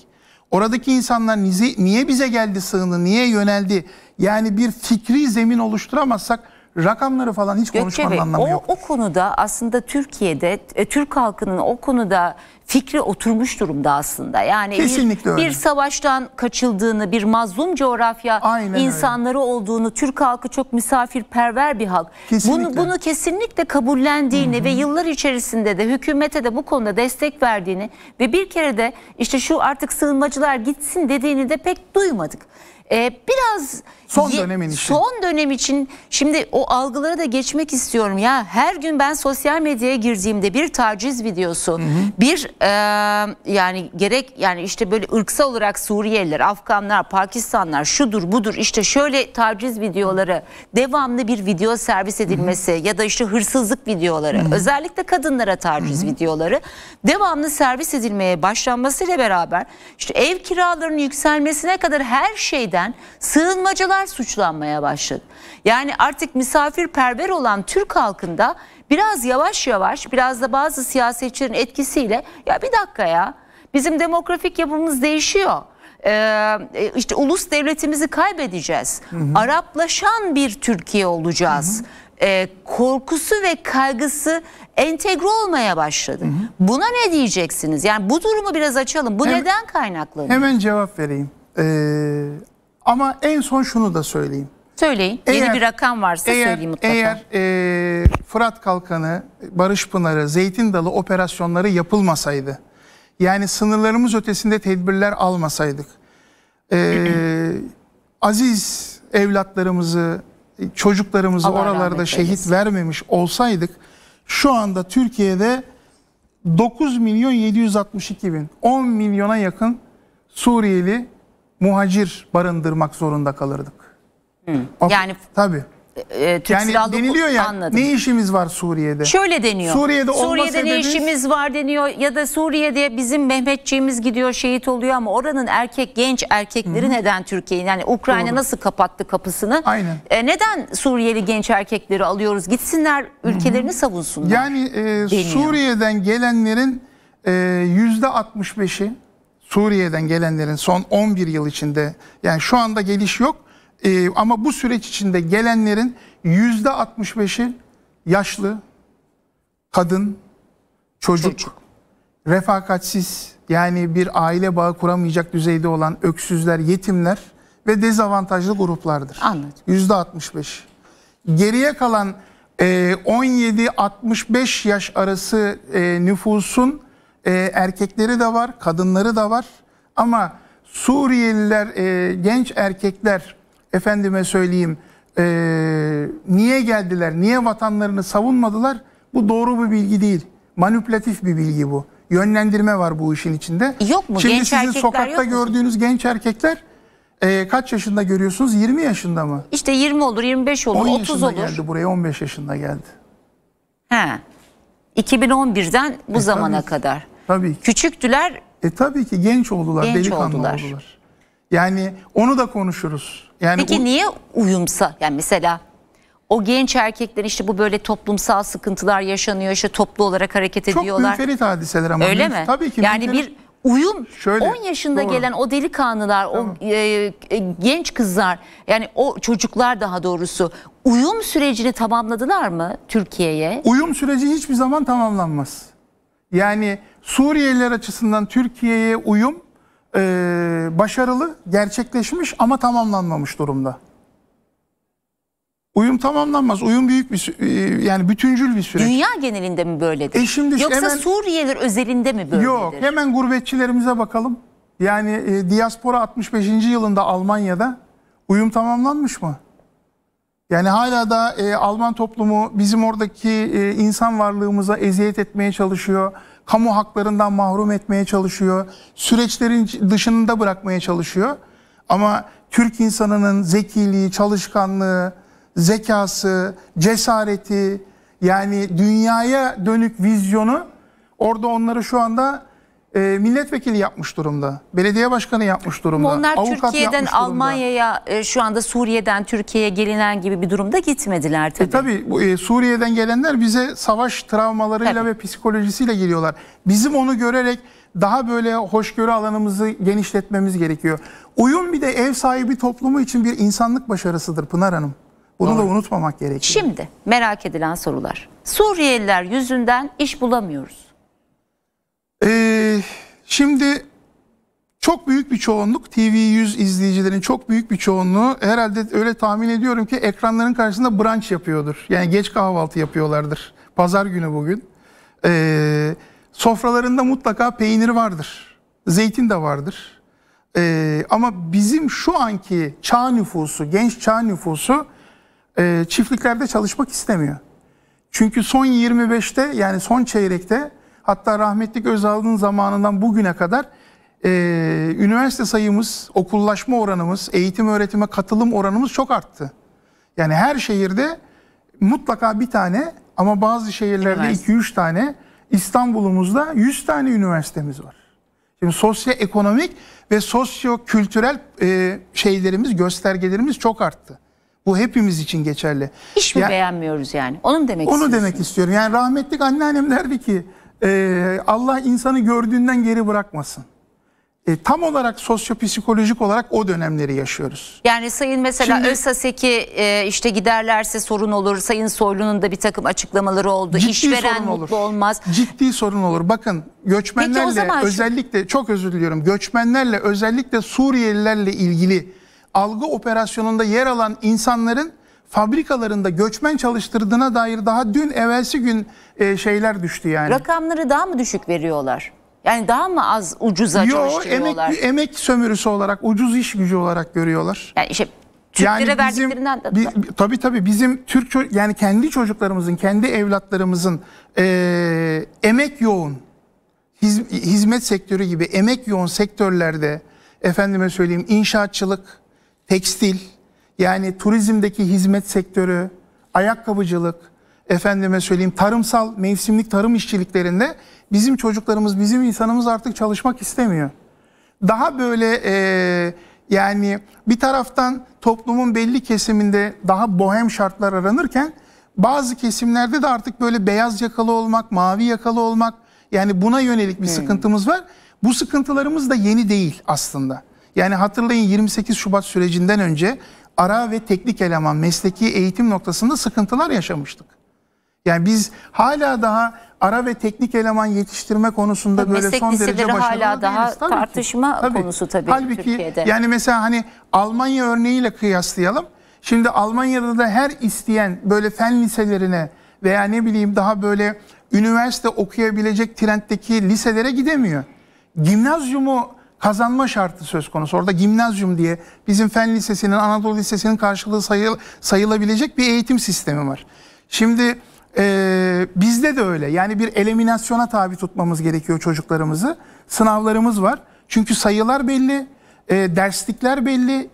oradaki insanlar nize niye bize geldi sığındı, niye yöneldi yani bir fikri zemin oluşturamazsak rakamları falan hiç Gökçe konuşmanın Bey, anlamı o, yok. O konuda aslında Türkiye'de e, Türk halkının o konuda fikri oturmuş durumda aslında. Yani Kesinlikle bir, bir savaştan kaçıldığını, bir mazlum coğrafya Aynen insanları öyle. olduğunu, Türk halkı çok misafirperver bir halk. Kesinlikle. Bunu bunu kesinlikle kabullendiğini Hı -hı. ve yıllar içerisinde de hükümete de bu konuda destek verdiğini ve bir kere de işte şu artık sığınmacılar gitsin dediğini de pek duymadık. Ee, biraz Son dönemin işi. Son dönem için şimdi o algılara da geçmek istiyorum. Ya her gün ben sosyal medyaya girdiğimde bir taciz videosu, hı hı. bir e, yani gerek yani işte böyle ırksal olarak Suriyeliler, Afganlar, Pakistanlar şudur budur işte şöyle taciz videoları devamlı bir video servis edilmesi hı hı. ya da işte hırsızlık videoları, hı hı. özellikle kadınlara taciz hı hı. videoları devamlı servis edilmeye başlanmasıyla beraber işte ev kiralarının yükselmesine kadar her şeyden sığınmacılar bunlar suçlanmaya başladı. Yani artık misafirperver olan Türk halkında biraz yavaş yavaş biraz da bazı siyasetçilerin etkisiyle ya bir dakika ya bizim demografik yapımız değişiyor ee, e, ee, işte ulus devletimizi kaybedeceğiz. Hı hı. Araplaşan bir Türkiye olacağız. Hı hı. ee, korkusu ve kaygısı entegre olmaya başladı. Hı hı. Buna ne diyeceksiniz? Yani bu durumu biraz açalım. Bu Hem, neden kaynaklanıyor? Hemen cevap vereyim. Ee, ama en son şunu da söyleyeyim. Söyleyin. Eğer, Yeni bir rakam varsa eğer, söyleyeyim mutlaka. Eğer e, Fırat Kalkanı, Barış Pınarı, Zeytin Dalı operasyonları yapılmasaydı, yani sınırlarımız ötesinde tedbirler almasaydık, e, aziz evlatlarımızı, çocuklarımızı Allah oralarda şehit eylesin. vermemiş olsaydık, şu anda Türkiye'de 9 milyon 762 bin, 10 milyona yakın Suriyeli muhacir barındırmak zorunda kalırdık. Hı. yani tabi. E, e, Türk yani silahlı deniliyor ya anladım. ne işimiz var Suriye'de? Şöyle deniyor. Suriye'de, Suriye'de ne işimiz var deniyor ya da Suriye'de bizim Mehmetçiğimiz gidiyor şehit oluyor ama oranın erkek genç erkekleri Hı-hı. neden Türkiye'yi yani Ukrayna Doğru. nasıl kapattı kapısını? Aynen. E, neden Suriyeli genç erkekleri alıyoruz? Gitsinler ülkelerini Hı-hı. savunsunlar. Yani e, Suriye'den gelenlerin e, yüzde %65'i Suriye'den gelenlerin son 11 yıl içinde yani şu anda geliş yok e, ama bu süreç içinde gelenlerin yüzde 65'i yaşlı, kadın, çocuk, çocuk, refakatsiz yani bir aile bağı kuramayacak düzeyde olan öksüzler, yetimler ve dezavantajlı gruplardır. Anladım. Yüzde 65. Geriye kalan e, 17-65 yaş arası e, nüfusun e, erkekleri de var, kadınları da var. Ama Suriyeliler, e, genç erkekler efendime söyleyeyim e, niye geldiler, niye vatanlarını savunmadılar? Bu doğru bir bilgi değil. Manipülatif bir bilgi bu. Yönlendirme var bu işin içinde. Yok mu? Şimdi genç sizin sokakta gördüğünüz genç erkekler e, kaç yaşında görüyorsunuz? 20 yaşında mı? İşte 20 olur, 25 olur, 30 olur. 10 yaşında geldi buraya, 15 yaşında geldi. He. 2011'den bu e, zamana tabii, kadar. Tabii. Küçüktüler. E tabii ki genç oldular, genç delikanlı oldular. oldular. Yani onu da konuşuruz. Yani Peki o... niye uyumsa? Yani mesela o genç erkekler işte bu böyle toplumsal sıkıntılar yaşanıyor. işte toplu olarak hareket Çok ediyorlar. Çok münferit hadiseler ama. Öyle mi? Tabii ki. Yani münferit... bir uyum Şöyle, 10 yaşında doğru. gelen o delikanlılar tamam. o e, e, genç kızlar yani o çocuklar daha doğrusu uyum sürecini tamamladılar mı Türkiye'ye? Uyum süreci hiçbir zaman tamamlanmaz. Yani Suriyeliler açısından Türkiye'ye uyum e, başarılı gerçekleşmiş ama tamamlanmamış durumda. Uyum tamamlanmaz. Uyum büyük bir e, yani bütüncül bir süreç. Dünya genelinde mi böyledir? E şimdi Yoksa hemen, Suriyeliler özelinde mi böyledir? Yok hemen gurbetçilerimize bakalım. Yani e, diaspora 65. yılında Almanya'da uyum tamamlanmış mı? Yani hala da e, Alman toplumu bizim oradaki e, insan varlığımıza eziyet etmeye çalışıyor. Kamu haklarından mahrum etmeye çalışıyor. Süreçlerin dışında bırakmaya çalışıyor. Ama Türk insanının zekiliği, çalışkanlığı, zekası, cesareti yani dünyaya dönük vizyonu orada onları şu anda e, milletvekili yapmış durumda. Belediye başkanı yapmış durumda. Onlar avukat Türkiye'den Almanya'ya e, şu anda Suriye'den Türkiye'ye gelinen gibi bir durumda gitmediler e, tabii. E, tabii bu, e, Suriye'den gelenler bize savaş travmalarıyla tabii. ve psikolojisiyle geliyorlar. Bizim onu görerek daha böyle hoşgörü alanımızı genişletmemiz gerekiyor. Uyum bir de ev sahibi toplumu için bir insanlık başarısıdır Pınar Hanım. Bunu Doğru. da unutmamak gerekiyor. Şimdi merak edilen sorular. Suriyeliler yüzünden iş bulamıyoruz. Ee, şimdi çok büyük bir çoğunluk TV100 izleyicilerin çok büyük bir çoğunluğu herhalde öyle tahmin ediyorum ki ekranların karşısında branş yapıyordur. Yani geç kahvaltı yapıyorlardır. Pazar günü bugün. Ee, sofralarında mutlaka peynir vardır. Zeytin de vardır. Ee, ama bizim şu anki çağ nüfusu, genç çağ nüfusu e, çiftliklerde çalışmak istemiyor. Çünkü son 25'te yani son çeyrekte hatta rahmetlik Özal'ın zamanından bugüne kadar e, üniversite sayımız, okullaşma oranımız, eğitim öğretime katılım oranımız çok arttı. Yani her şehirde mutlaka bir tane ama bazı şehirlerde 2-3 tane İstanbul'umuzda 100 tane üniversitemiz var. Şimdi sosyoekonomik ve sosyo-kültürel e, şeylerimiz, göstergelerimiz çok arttı. Bu hepimiz için geçerli. İş mi ya, beğenmiyoruz yani? Onun demek Onu demek istiyorum. Yani rahmetlik anneannem derdi ki e, Allah insanı gördüğünden geri bırakmasın. E, tam olarak sosyopsikolojik olarak o dönemleri yaşıyoruz. Yani Sayın mesela Şimdi, ÖSASEK'i e, işte giderlerse sorun olur. Sayın Soylu'nun da bir takım açıklamaları oldu. Ciddi İşveren sorun olur. mutlu olmaz. Ciddi sorun olur. Bakın göçmenlerle özellikle çok özür diliyorum. Göçmenlerle özellikle Suriyelilerle ilgili algı operasyonunda yer alan insanların fabrikalarında göçmen çalıştırdığına dair daha dün evvelsi gün e, şeyler düştü yani. Rakamları daha mı düşük veriyorlar? Yani daha mı az ucuza Yo, çalıştırıyorlar? Emek, emek sömürüsü olarak, ucuz iş gücü olarak görüyorlar. Yani işte Türklere yani bizim, verdiklerinden de... Bi, tabii tabii bizim Türk yani kendi çocuklarımızın, kendi evlatlarımızın e, emek yoğun, hizmet sektörü gibi emek yoğun sektörlerde efendime söyleyeyim inşaatçılık, tekstil, yani turizmdeki hizmet sektörü, ayakkabıcılık, efendime söyleyeyim tarımsal, mevsimlik tarım işçiliklerinde bizim çocuklarımız, bizim insanımız artık çalışmak istemiyor. Daha böyle e, yani bir taraftan toplumun belli kesiminde daha bohem şartlar aranırken bazı kesimlerde de artık böyle beyaz yakalı olmak, mavi yakalı olmak yani buna yönelik bir hmm. sıkıntımız var. Bu sıkıntılarımız da yeni değil aslında. Yani hatırlayın 28 Şubat sürecinden önce ara ve teknik eleman mesleki eğitim noktasında sıkıntılar yaşamıştık. Yani biz hala daha ara ve teknik eleman yetiştirme konusunda tabii böyle son derece başarılı hala daha değiliz. Tabii tartışma ki. Tabii. konusu tabii Halbuki, Türkiye'de. Yani mesela hani Almanya örneğiyle kıyaslayalım. Şimdi Almanya'da da her isteyen böyle fen liselerine veya ne bileyim daha böyle üniversite okuyabilecek trenddeki liselere gidemiyor. Gimnazyumu kazanma şartı söz konusu. Orada gimnazyum diye bizim fen lisesinin, Anadolu lisesinin karşılığı sayıl, sayılabilecek bir eğitim sistemi var. Şimdi e, bizde de öyle. Yani bir eliminasyona tabi tutmamız gerekiyor çocuklarımızı. Sınavlarımız var. Çünkü sayılar belli, e, derslikler belli,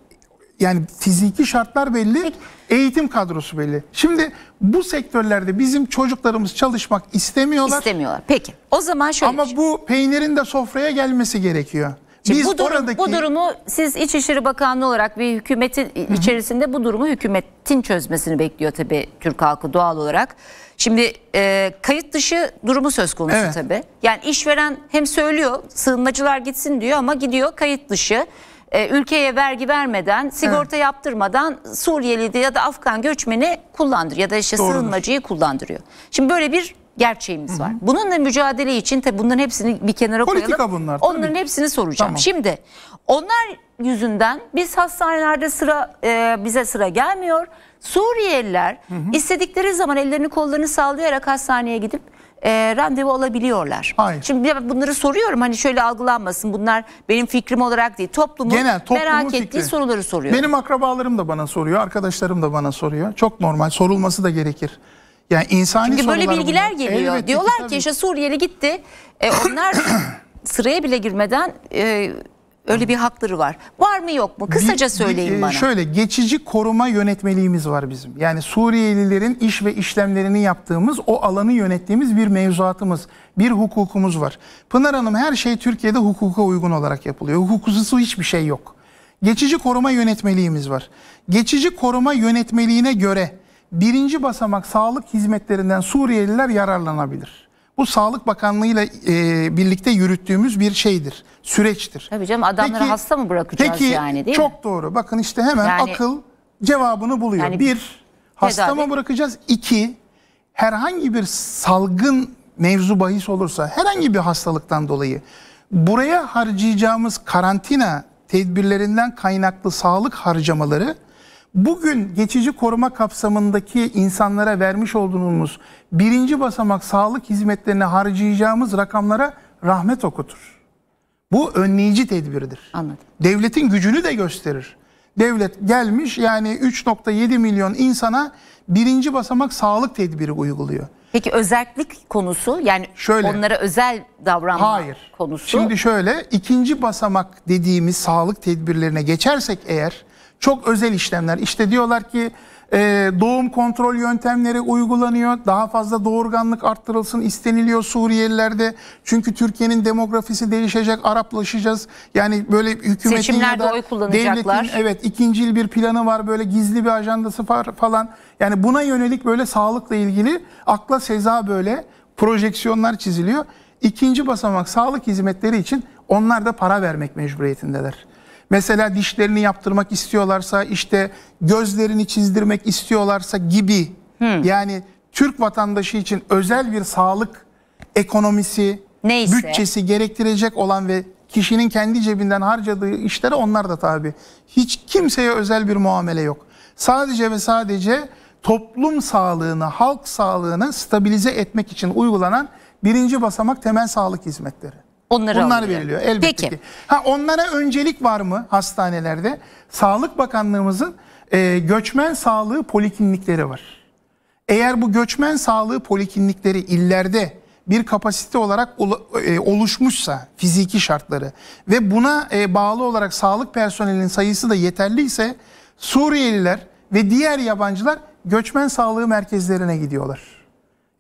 yani fiziki şartlar belli, eğitim kadrosu belli. Şimdi bu sektörlerde bizim çocuklarımız çalışmak istemiyorlar. İstemiyorlar. Peki. O zaman şöyle. Ama şey. bu peynirin de sofraya gelmesi gerekiyor. Şimdi Biz bu, durum, oradaki... bu durumu siz İçişleri Bakanlığı olarak bir hükümetin Hı-hı. içerisinde bu durumu hükümetin çözmesini bekliyor tabii Türk halkı doğal olarak. Şimdi e, kayıt dışı durumu söz konusu evet. tabii. Yani işveren hem söylüyor sığınmacılar gitsin diyor ama gidiyor kayıt dışı. E, ülkeye vergi vermeden, sigorta evet. yaptırmadan Suriyeli ya da Afgan göçmeni kullandırıyor ya da işte Doğrudur. sığınmacıyı kullandırıyor. Şimdi böyle bir gerçeğimiz Hı-hı. var. Bununla mücadele için tabii bunların hepsini bir kenara Politika koyalım. bunlar. Onların hepsini soracağım. Tamam. Şimdi onlar yüzünden biz hastanelerde sıra e, bize sıra gelmiyor. Suriyeliler hı hı. istedikleri zaman ellerini kollarını sallayarak hastaneye gidip e, randevu alabiliyorlar. Hayır. Şimdi bunları soruyorum hani şöyle algılanmasın bunlar benim fikrim olarak değil toplumun Genel, toplumun merak fikri. ettiği soruları soruyor. Benim akrabalarım da bana soruyor arkadaşlarım da bana soruyor çok normal sorulması da gerekir. Yani insani Çünkü böyle bilgiler bunlar. geliyor. Elbette, Diyorlar tabii. ki işte Suriyeli gitti. E, onlar sıraya bile girmeden e, öyle bir hakları var. Var mı yok mu? Kısaca bir, söyleyin bir, e, bana. Şöyle geçici koruma yönetmeliğimiz var bizim. Yani Suriyelilerin iş ve işlemlerini yaptığımız, o alanı yönettiğimiz bir mevzuatımız, bir hukukumuz var. Pınar Hanım her şey Türkiye'de hukuka uygun olarak yapılıyor. Hukuksuz hiçbir şey yok. Geçici koruma yönetmeliğimiz var. Geçici koruma yönetmeliğine göre birinci basamak sağlık hizmetlerinden Suriyeliler yararlanabilir. Bu Sağlık Bakanlığı ile e, birlikte yürüttüğümüz bir şeydir, süreçtir. Tabii canım adamları peki, hasta mı bırakacağız peki, yani değil çok mi? Çok doğru. Bakın işte hemen yani, akıl cevabını buluyor. Yani, bir, hasta mı bırakacağız? İki, herhangi bir salgın mevzu bahis olursa herhangi bir hastalıktan dolayı buraya harcayacağımız karantina tedbirlerinden kaynaklı sağlık harcamaları Bugün geçici koruma kapsamındaki insanlara vermiş olduğumuz birinci basamak sağlık hizmetlerine harcayacağımız rakamlara rahmet okutur. Bu önleyici tedbirdir. Anladım. Devletin gücünü de gösterir. Devlet gelmiş yani 3.7 milyon insana birinci basamak sağlık tedbiri uyguluyor. Peki özellik konusu yani şöyle, onlara özel davranma hayır. konusu. Şimdi şöyle ikinci basamak dediğimiz sağlık tedbirlerine geçersek eğer çok özel işlemler. İşte diyorlar ki e, doğum kontrol yöntemleri uygulanıyor. Daha fazla doğurganlık arttırılsın isteniliyor Suriyelilerde. Çünkü Türkiye'nin demografisi değişecek, Araplaşacağız. Yani böyle hükümetin Seçimlerde ya da oy kullanacaklar. devletin evet ikincil bir planı var böyle gizli bir ajandası var falan. Yani buna yönelik böyle sağlıkla ilgili akla seza böyle projeksiyonlar çiziliyor. İkinci basamak sağlık hizmetleri için onlar da para vermek mecburiyetindeler. Mesela dişlerini yaptırmak istiyorlarsa işte gözlerini çizdirmek istiyorlarsa gibi hmm. yani Türk vatandaşı için özel bir sağlık ekonomisi Neyse. bütçesi gerektirecek olan ve kişinin kendi cebinden harcadığı işlere onlar da tabi. Hiç kimseye özel bir muamele yok. Sadece ve sadece toplum sağlığını, halk sağlığını stabilize etmek için uygulanan birinci basamak temel sağlık hizmetleri. Onları Bunlar alıyor. veriliyor elbette Peki. ki. Ha, onlara öncelik var mı hastanelerde? Sağlık Bakanlığımızın e, göçmen sağlığı poliklinikleri var. Eğer bu göçmen sağlığı poliklinikleri illerde bir kapasite olarak e, oluşmuşsa fiziki şartları ve buna e, bağlı olarak sağlık personelinin sayısı da yeterliyse Suriyeliler ve diğer yabancılar göçmen sağlığı merkezlerine gidiyorlar.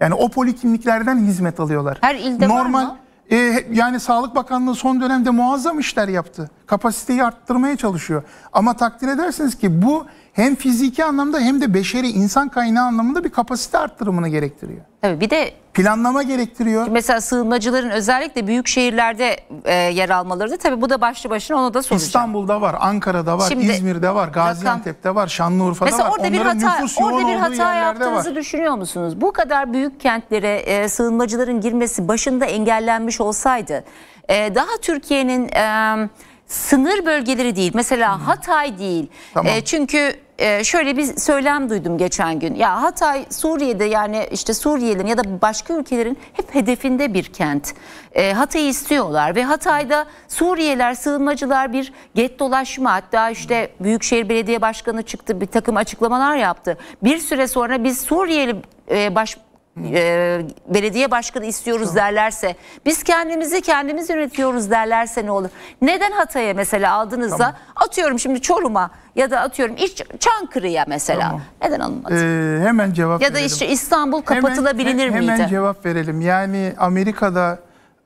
Yani o polikliniklerden hizmet alıyorlar. Her ilde normal, var mı? e, yani Sağlık Bakanlığı son dönemde muazzam işler yaptı. Kapasiteyi arttırmaya çalışıyor. Ama takdir edersiniz ki bu hem fiziki anlamda hem de beşeri insan kaynağı anlamında bir kapasite arttırımını gerektiriyor. Tabii bir de planlama gerektiriyor. Mesela sığınmacıların özellikle büyük şehirlerde e, yer almaları da tabii bu da başlı başına onu da soracağım. İstanbul'da var, Ankara'da var, Şimdi, İzmir'de var, Gaziantep'te var, Şanlıurfa'da mesela var. Orada Onların bir hata, orada bir hata yaptığınızı var. düşünüyor musunuz? Bu kadar büyük kentlere e, sığınmacıların girmesi başında engellenmiş olsaydı e, daha Türkiye'nin e, sınır bölgeleri değil. Mesela hmm. Hatay değil. Tamam. E, çünkü e, şöyle bir söylem duydum geçen gün. Ya Hatay Suriye'de yani işte Suriyelilerin ya da başka ülkelerin hep hedefinde bir kent. E, Hatay'ı istiyorlar ve Hatay'da Suriyeliler, sığınmacılar bir get dolaşma. Hatta işte Büyükşehir Belediye Başkanı çıktı bir takım açıklamalar yaptı. Bir süre sonra biz Suriyeli e, baş, e, belediye başkanı istiyoruz Hı. derlerse, biz kendimizi kendimiz yönetiyoruz derlerse ne olur? Neden Hatay'a mesela aldığınızda tamam. atıyorum şimdi Çorum'a ya da atıyorum iç Çankırı'ya mesela tamam. neden alınmadı? Ee, hemen cevap Ya da verelim. işte İstanbul kapatılabilir hemen, miydi? Hemen cevap verelim. Yani Amerika'da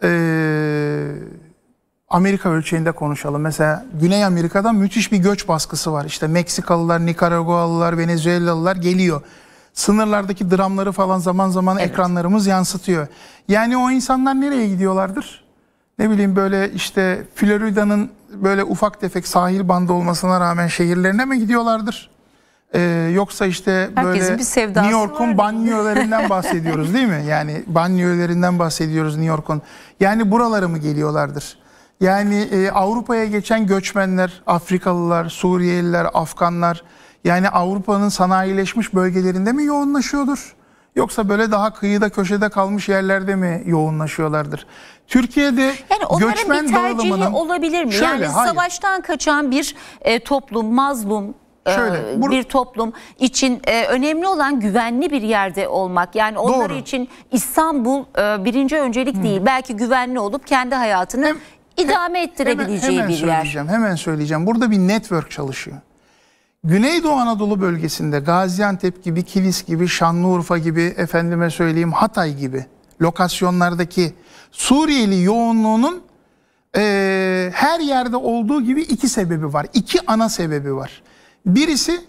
e, Amerika ölçeğinde konuşalım. Mesela Güney Amerika'da müthiş bir göç baskısı var. İşte Meksikalılar, Nikaragualılar, Venezuelalılar geliyor sınırlardaki dramları falan zaman zaman evet. ekranlarımız yansıtıyor. Yani o insanlar nereye gidiyorlardır? Ne bileyim böyle işte Florida'nın böyle ufak tefek sahil bandı olmasına rağmen şehirlerine mi gidiyorlardır? Ee, yoksa işte böyle New York'un banyolarından bahsediyoruz değil mi? Yani banyolarından bahsediyoruz New York'un. Yani buralara mı geliyorlardır? Yani e, Avrupa'ya geçen göçmenler, Afrikalılar, Suriyeliler, Afganlar yani Avrupa'nın sanayileşmiş bölgelerinde mi yoğunlaşıyordur? Yoksa böyle daha kıyıda köşede kalmış yerlerde mi yoğunlaşıyorlardır? Türkiye'de yani göçmen bir tercihi dağılımının... olabilir mi? Şöyle, yani hayır. savaştan kaçan bir e, toplum mazlum e, Şöyle, bur- bir toplum için e, önemli olan güvenli bir yerde olmak. Yani onlar Doğru. için İstanbul e, birinci öncelik hmm. değil. Belki güvenli olup kendi hayatını hem, idame hem, ettirebileceği hemen, hemen bir yer. Hemen söyleyeceğim. Burada bir network çalışıyor. Güneydoğu Anadolu bölgesinde Gaziantep gibi, Kilis gibi, Şanlıurfa gibi, efendime söyleyeyim Hatay gibi lokasyonlardaki Suriyeli yoğunluğunun e, her yerde olduğu gibi iki sebebi var. İki ana sebebi var. Birisi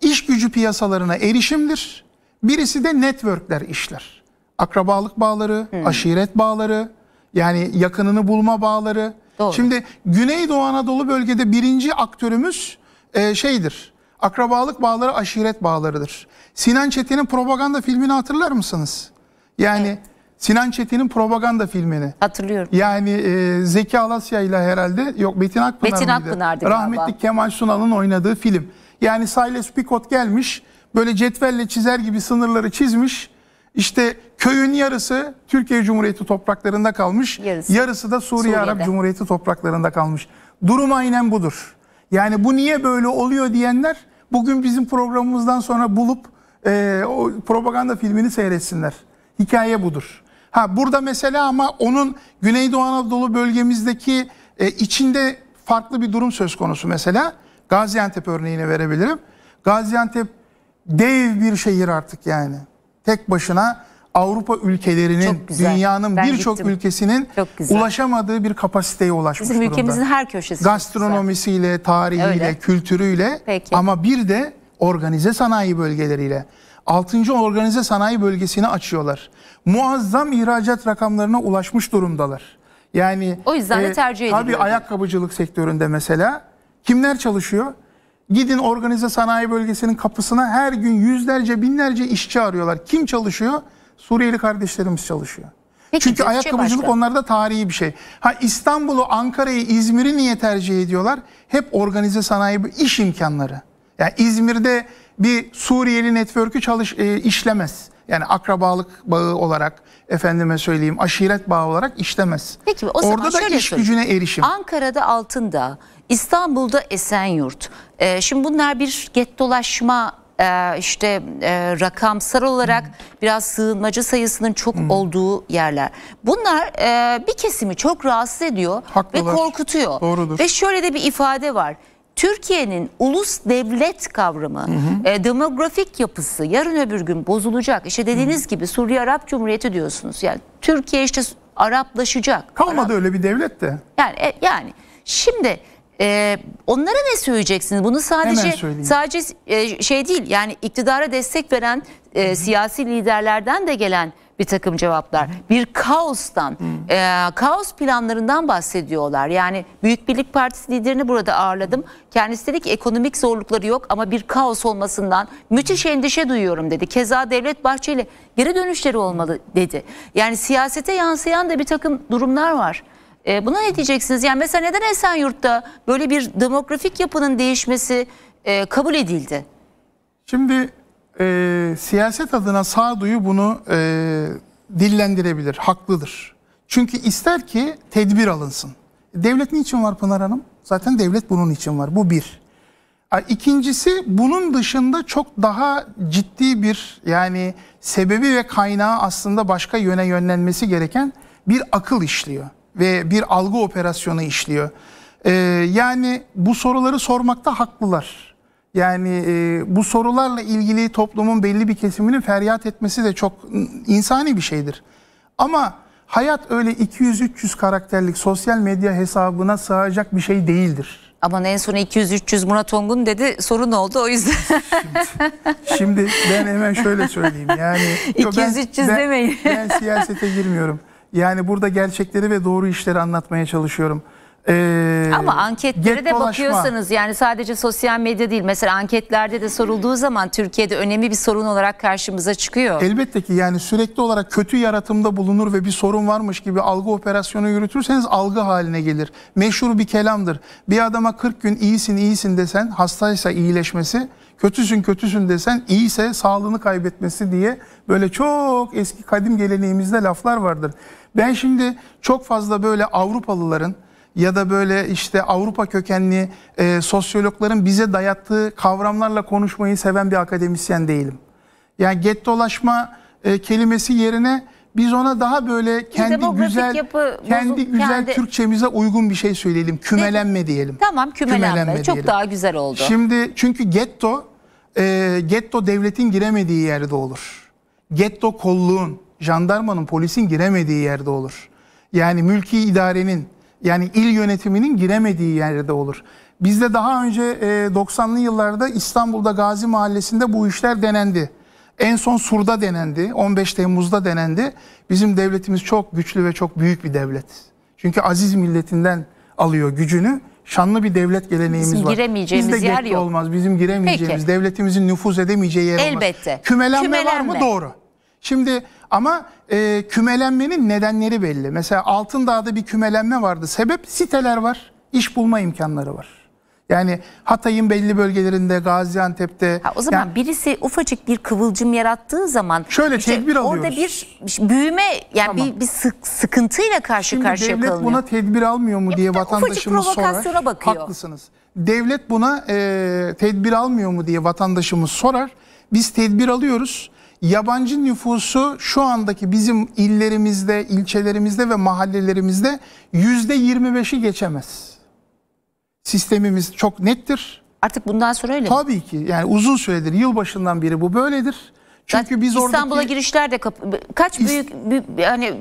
iş gücü piyasalarına erişimdir. Birisi de networkler işler. Akrabalık bağları, hmm. aşiret bağları, yani yakınını bulma bağları. Doğru. Şimdi Güneydoğu Anadolu bölgede birinci aktörümüz e, şeydir akrabalık bağları aşiret bağlarıdır. Sinan Çetin'in propaganda filmini hatırlar mısınız? Yani evet. Sinan Çetin'in propaganda filmini. Hatırlıyorum. Yani e, Zeki Alasya ile herhalde yok Betin Akpınar mıydı? Akpınar'dı Rahmetli galiba. Kemal Sunal'ın oynadığı film. Yani Silas Picot gelmiş böyle cetvelle çizer gibi sınırları çizmiş. İşte köyün yarısı Türkiye Cumhuriyeti topraklarında kalmış. Yarısı, yarısı da Suriye Suriye'de. Arap Cumhuriyeti topraklarında kalmış. Durum aynen budur. Yani bu niye böyle oluyor diyenler bugün bizim programımızdan sonra bulup e, o propaganda filmini seyretsinler. Hikaye budur. Ha burada mesela ama onun Güneydoğu Anadolu bölgemizdeki e, içinde farklı bir durum söz konusu mesela. Gaziantep örneğini verebilirim. Gaziantep dev bir şehir artık yani. Tek başına Avrupa ülkelerinin, dünyanın birçok ülkesinin ulaşamadığı bir kapasiteye ulaşmış Bizim durumda. ülkemizin her köşesi. Gastronomisiyle, tarihiyle, Öyle. kültürüyle Peki. ama bir de organize sanayi bölgeleriyle. Altıncı organize sanayi bölgesini açıyorlar. Muazzam ihracat rakamlarına ulaşmış durumdalar. Yani O yüzden de e, tercih ediliyor. Tabii ayakkabıcılık sektöründe mesela kimler çalışıyor? Gidin organize sanayi bölgesinin kapısına her gün yüzlerce binlerce işçi arıyorlar. Kim çalışıyor? Suriyeli kardeşlerimiz çalışıyor. Peki, Çünkü ayakkabıcılık başka. onlarda tarihi bir şey. Ha İstanbul'u, Ankara'yı, İzmir'i niye tercih ediyorlar? Hep organize sanayi iş imkanları. Yani İzmir'de bir Suriyeli network'ü çalış e, işlemez. Yani akrabalık bağı olarak efendime söyleyeyim aşiret bağı olarak işlemez. Peki o zaman Orada da şöyle iş söyleyeyim. gücüne erişim. Ankara'da Altındağ, İstanbul'da Esenyurt. Ee, şimdi bunlar bir get dolaşma e, işte e, rakamsal olarak biraz sığınmacı sayısının çok hmm. olduğu yerler. Bunlar e, bir kesimi çok rahatsız ediyor Haklılar. ve korkutuyor. Doğrudur. Ve şöyle de bir ifade var. Türkiye'nin ulus devlet kavramı, hı hı. E, demografik yapısı yarın öbür gün bozulacak. İşte dediğiniz hı. gibi Suriye Arap Cumhuriyeti diyorsunuz. Yani Türkiye işte Araplaşacak. Kalmadı Arap. öyle bir devlet de. Yani e, yani şimdi e, onlara ne söyleyeceksiniz? Bunu sadece sadece e, şey değil yani iktidara destek veren e, siyasi liderlerden de gelen bir takım cevaplar. Hı. Bir kaostan, Hı. e, kaos planlarından bahsediyorlar. Yani Büyük Birlik Partisi liderini burada ağırladım. Kendisi dedi ki ekonomik zorlukları yok ama bir kaos olmasından müthiş endişe duyuyorum dedi. Keza Devlet Bahçeli geri dönüşleri olmalı dedi. Yani siyasete yansıyan da bir takım durumlar var. E, buna ne diyeceksiniz? Yani mesela neden Esenyurt'ta böyle bir demografik yapının değişmesi e, kabul edildi? Şimdi e, siyaset adına sağduyu bunu e, dillendirebilir, haklıdır. Çünkü ister ki tedbir alınsın. Devlet niçin var Pınar Hanım? Zaten devlet bunun için var. Bu bir. İkincisi bunun dışında çok daha ciddi bir yani sebebi ve kaynağı aslında başka yöne yönlenmesi gereken bir akıl işliyor ve bir algı operasyonu işliyor. Ee, yani bu soruları sormakta haklılar. Yani e, bu sorularla ilgili toplumun belli bir kesiminin feryat etmesi de çok insani bir şeydir. Ama hayat öyle 200-300 karakterlik sosyal medya hesabına sığacak bir şey değildir. Ama en son 200-300 Murat Ongun dedi sorun oldu o yüzden. şimdi, şimdi ben hemen şöyle söyleyeyim yani. 200-300 demeyin. Ben siyasete girmiyorum. Yani burada gerçekleri ve doğru işleri anlatmaya çalışıyorum. Ee, Ama anketlere de dolaşma. bakıyorsanız yani sadece sosyal medya değil mesela anketlerde de sorulduğu zaman Türkiye'de önemli bir sorun olarak karşımıza çıkıyor. Elbette ki yani sürekli olarak kötü yaratımda bulunur ve bir sorun varmış gibi algı operasyonu yürütürseniz algı haline gelir. Meşhur bir kelamdır. Bir adama 40 gün iyisin iyisin desen hastaysa iyileşmesi kötüsün kötüsün desen iyiyse sağlığını kaybetmesi diye böyle çok eski kadim geleneğimizde laflar vardır. Ben şimdi çok fazla böyle Avrupalıların ya da böyle işte Avrupa kökenli e, sosyologların bize dayattığı kavramlarla konuşmayı seven bir akademisyen değilim. Yani gettolaşma e, kelimesi yerine biz ona daha böyle kendi güzel yapı, kendi bozuk, güzel kendi... Türkçemize uygun bir şey söyleyelim. Kümelenme diyelim. Tamam kümelenme. kümelenme Çok diyelim. daha güzel oldu. Şimdi çünkü getto e, getto devletin giremediği yerde olur. Getto kolluğun, jandarmanın, polisin giremediği yerde olur. Yani mülki idarenin, yani il yönetiminin giremediği yerde olur. Bizde daha önce e, 90'lı yıllarda İstanbul'da Gazi Mahallesi'nde bu işler denendi. En son Sur'da denendi, 15 Temmuz'da denendi. Bizim devletimiz çok güçlü ve çok büyük bir devlet. Çünkü aziz milletinden alıyor gücünü şanlı bir devlet geleneğimiz bizim var. Giremeyeceğimiz Bizde yer yok. olmaz. Bizim giremeyeceğimiz, Peki. devletimizin nüfuz edemeyeceği yer Elbette. olmaz. Elbette. Kümelenme, Kümelenme var mı? Doğru. Şimdi ama e, kümelenmenin nedenleri belli. Mesela Altındağ'da bir kümelenme vardı. Sebep siteler var, iş bulma imkanları var. Yani Hatay'ın belli bölgelerinde, Gaziantep'te. Ha, o zaman yani, birisi ufacık bir kıvılcım yarattığı zaman şöyle işte tedbir alıyoruz. Orada bir büyüme yani tamam. bir, bir sık, sıkıntıyla karşı Şimdi karşıya devlet kalınıyor. devlet buna tedbir almıyor mu e, diye vatandaşımız sorar. Bakıyor. Haklısınız. Devlet buna e, tedbir almıyor mu diye vatandaşımız sorar. Biz tedbir alıyoruz yabancı nüfusu şu andaki bizim illerimizde, ilçelerimizde ve mahallelerimizde yüzde %25'i geçemez. Sistemimiz çok nettir. Artık bundan sonra öyle Tabii mi? ki. Yani uzun süredir yılbaşından beri bu böyledir. Çünkü biz İstanbul'a oradaki... girişler de kap... kaç büyük yani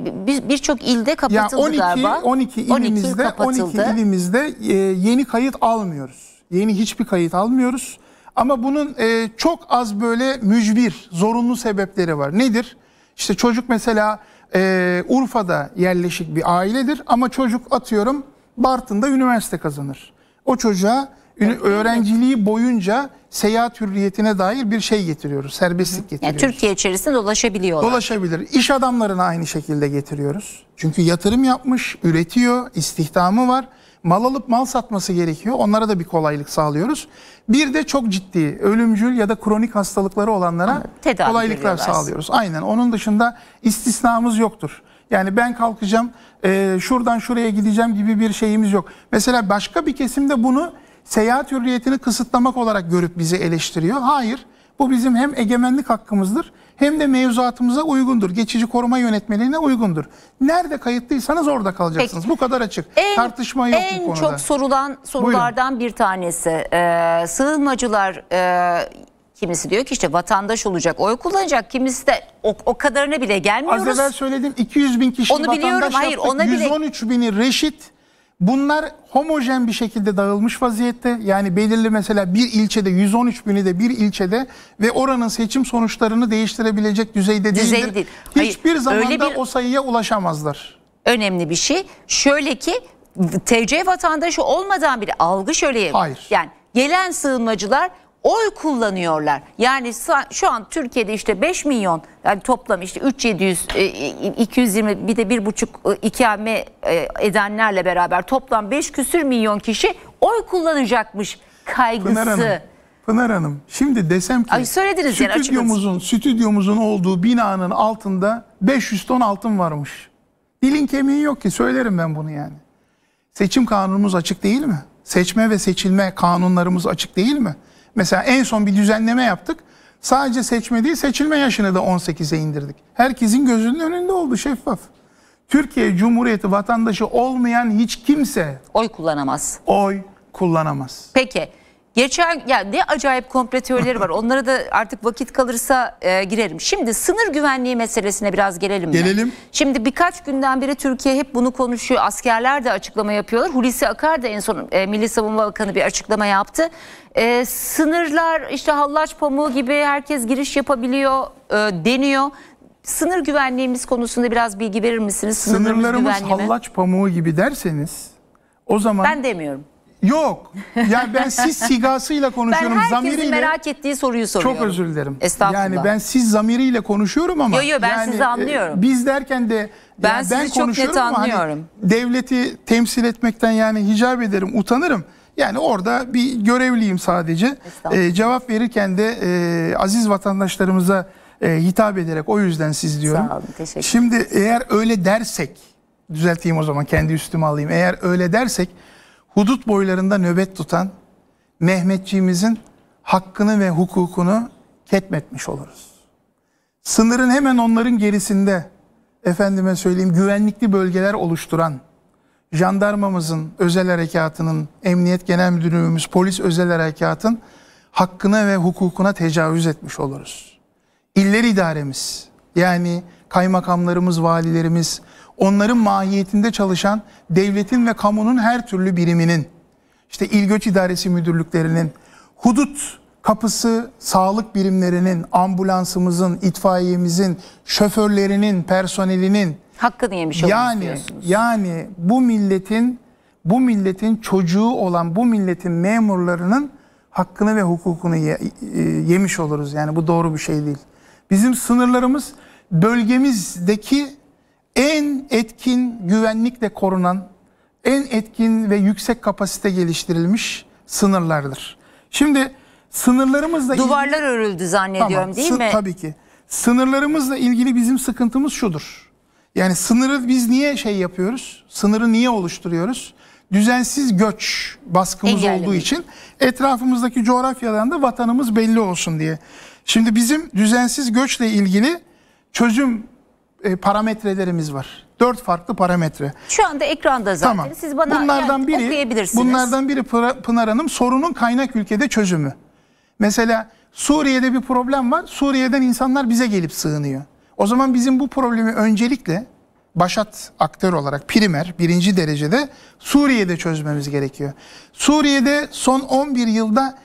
birçok ilde kapatıldı yani 12, galiba. 12 ilimizde 12, 12 ilimizde e, yeni kayıt almıyoruz. Yeni hiçbir kayıt almıyoruz. Ama bunun e, çok az böyle mücbir, zorunlu sebepleri var. Nedir? İşte çocuk mesela e, Urfa'da yerleşik bir ailedir ama çocuk atıyorum Bartın'da üniversite kazanır. O çocuğa öğrenciliği boyunca seyahat hürriyetine dair bir şey getiriyoruz. Serbestlik getiriyoruz. Yani Türkiye içerisinde dolaşabiliyorlar. Dolaşabilir. İş adamlarını aynı şekilde getiriyoruz. Çünkü yatırım yapmış, üretiyor, istihdamı var. Mal alıp mal satması gerekiyor. Onlara da bir kolaylık sağlıyoruz. Bir de çok ciddi ölümcül ya da kronik hastalıkları olanlara Tedavi kolaylıklar sağlıyoruz. Aynen. Onun dışında istisnamız yoktur. Yani ben kalkacağım e, şuradan şuraya gideceğim gibi bir şeyimiz yok. Mesela başka bir kesimde bunu seyahat hürriyetini kısıtlamak olarak görüp bizi eleştiriyor. Hayır bu bizim hem egemenlik hakkımızdır hem de mevzuatımıza uygundur. Geçici koruma yönetmeliğine uygundur. Nerede kayıtlıysanız orada kalacaksınız. Peki. Bu kadar açık. En, Tartışma yok en bu konuda. En çok sorulan sorulardan Buyurun. bir tanesi. Ee, sığınmacılar... E, Kimisi diyor ki işte vatandaş olacak, oy kullanacak. Kimisi de o, o kadarına bile gelmiyoruz. Az evvel söyledim 200 bin kişi Onu vatandaş hayır, yaptık. Ona 113 bile... bini reşit. Bunlar homojen bir şekilde dağılmış vaziyette. Yani belirli mesela bir ilçede 113 bini de bir ilçede ve oranın seçim sonuçlarını değiştirebilecek düzeyde Düzey değildir. Değil. Hiçbir zaman zamanda bir... o sayıya ulaşamazlar. Önemli bir şey. Şöyle ki TC vatandaşı olmadan bile algı şöyle. Hayır. Yani gelen sığınmacılar oy kullanıyorlar. Yani şu an Türkiye'de işte 5 milyon yani toplam işte 3700 220 e, bir de 1,5 e, ikame e, edenlerle beraber toplam 5 küsür milyon kişi oy kullanacakmış kaygısı. Pınar Hanım, Pınar Hanım şimdi desem ki Ay söylediniz stüdyomuzun, yani stüdyomuzun olduğu binanın altında 500 ton altın varmış. Dilin kemiği yok ki söylerim ben bunu yani. Seçim kanunumuz açık değil mi? Seçme ve seçilme kanunlarımız açık değil mi? Mesela en son bir düzenleme yaptık. Sadece seçme değil seçilme yaşını da 18'e indirdik. Herkesin gözünün önünde oldu şeffaf. Türkiye Cumhuriyeti vatandaşı olmayan hiç kimse oy kullanamaz. Oy kullanamaz. Peki Geçen ya ne acayip komplo teorileri var. Onlara da artık vakit kalırsa e, girerim. Şimdi sınır güvenliği meselesine biraz gelelim. Gelelim. Mi? Şimdi birkaç günden beri Türkiye hep bunu konuşuyor. Askerler de açıklama yapıyorlar. Hulusi Akar da en son e, Milli Savunma Bakanı bir açıklama yaptı. E, sınırlar işte hallaç pamuğu gibi herkes giriş yapabiliyor e, deniyor. Sınır güvenliğimiz konusunda biraz bilgi verir misiniz? Sınırlarımız, Sınırlarımız hallaç pamuğu gibi derseniz o zaman ben demiyorum. Yok. Yani ben siz sigasıyla konuşuyorum. Ben herkesin zamiriyle, merak ettiği soruyu soruyorum. Çok özür dilerim. Estağfurullah. Yani ben siz zamiriyle konuşuyorum ama. Yok yok ben yani, sizi e, anlıyorum. E, biz derken de ben, yani sizi ben çok konuşuyorum net hani anlıyorum. Hani devleti temsil etmekten yani hicap ederim, utanırım. Yani orada bir görevliyim sadece. E, cevap verirken de e, aziz vatandaşlarımıza e, hitap ederek o yüzden siz diyorum. Sağ olun, teşekkür ederim. Şimdi eğer öyle dersek, düzelteyim o zaman kendi üstüme alayım. Eğer öyle dersek hudut boylarında nöbet tutan Mehmetçiğimizin hakkını ve hukukunu ketmetmiş oluruz. Sınırın hemen onların gerisinde efendime söyleyeyim güvenlikli bölgeler oluşturan jandarmamızın, özel harekatının, emniyet genel müdürlüğümüz, polis özel harekatın hakkına ve hukukuna tecavüz etmiş oluruz. İller idaremiz yani kaymakamlarımız, valilerimiz, onların mahiyetinde çalışan devletin ve kamunun her türlü biriminin, işte İl Göç İdaresi Müdürlüklerinin, hudut kapısı sağlık birimlerinin, ambulansımızın, itfaiyemizin, şoförlerinin, personelinin hakkını yemiş yani diyorsunuz. yani bu milletin bu milletin çocuğu olan bu milletin memurlarının hakkını ve hukukunu ye, e, yemiş oluruz. Yani bu doğru bir şey değil. Bizim sınırlarımız bölgemizdeki en etkin güvenlikle korunan, en etkin ve yüksek kapasite geliştirilmiş sınırlardır. Şimdi sınırlarımızla duvarlar ilgili... örüldü zannediyorum tamam, değil mi? Tabii ki. Sınırlarımızla ilgili bizim sıkıntımız şudur. Yani sınırı biz niye şey yapıyoruz? Sınırı niye oluşturuyoruz? Düzensiz göç baskımız Engellemek. olduğu için etrafımızdaki coğrafyadan da vatanımız belli olsun diye. Şimdi bizim düzensiz göçle ilgili çözüm e, parametrelerimiz var. Dört farklı parametre. Şu anda ekranda zaten. Tamam. Siz bana bunlardan biri, okuyabilirsiniz. Bunlardan biri Pınar Hanım sorunun kaynak ülkede çözümü. Mesela Suriye'de bir problem var. Suriye'den insanlar bize gelip sığınıyor. O zaman bizim bu problemi öncelikle başat aktör olarak primer, birinci derecede Suriye'de çözmemiz gerekiyor. Suriye'de son 11 yılda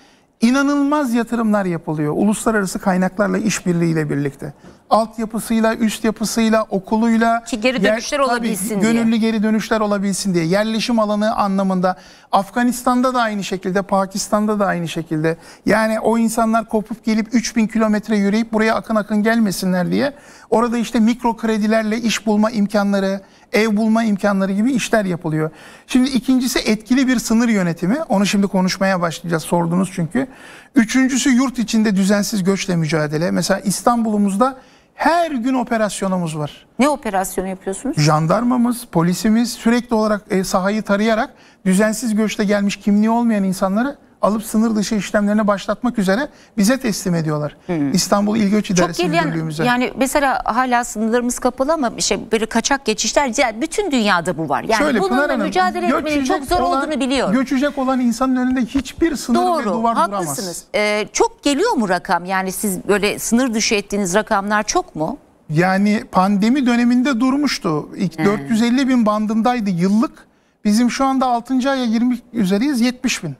inanılmaz yatırımlar yapılıyor. Uluslararası kaynaklarla işbirliğiyle birlikte. Altyapısıyla, üst yapısıyla, okuluyla. Ki geri dönüşler yer, olabilsin tabii, diye. Gönüllü geri dönüşler olabilsin diye. Yerleşim alanı anlamında. Afganistan'da da aynı şekilde, Pakistan'da da aynı şekilde. Yani o insanlar kopup gelip 3000 kilometre yürüyüp buraya akın akın gelmesinler diye. Orada işte mikro kredilerle iş bulma imkanları, ev bulma imkanları gibi işler yapılıyor. Şimdi ikincisi etkili bir sınır yönetimi. Onu şimdi konuşmaya başlayacağız sordunuz çünkü. Üçüncüsü yurt içinde düzensiz göçle mücadele. Mesela İstanbul'umuzda her gün operasyonumuz var. Ne operasyonu yapıyorsunuz? Jandarmamız, polisimiz sürekli olarak e, sahayı tarayarak düzensiz göçte gelmiş kimliği olmayan insanları alıp sınır dışı işlemlerine başlatmak üzere bize teslim ediyorlar. Hmm. İstanbul İl Göç İdaresi Çok gelen, Müdürlüğümüze. Yani mesela hala sınırlarımız kapalı ama şey böyle kaçak geçişler yani bütün dünyada bu var. Yani Şöyle, bununla Hanım, mücadele etmenin çok zor olan, olduğunu biliyorum. Göçecek olan insanın önünde hiçbir sınır Doğru, ve duvar haklısınız. duramaz. haklısınız. Ee, çok geliyor mu rakam? Yani siz böyle sınır dışı ettiğiniz rakamlar çok mu? Yani pandemi döneminde durmuştu. İlk hmm. 450 bin bandındaydı yıllık. Bizim şu anda 6. aya 20 üzeriyiz 70 bin.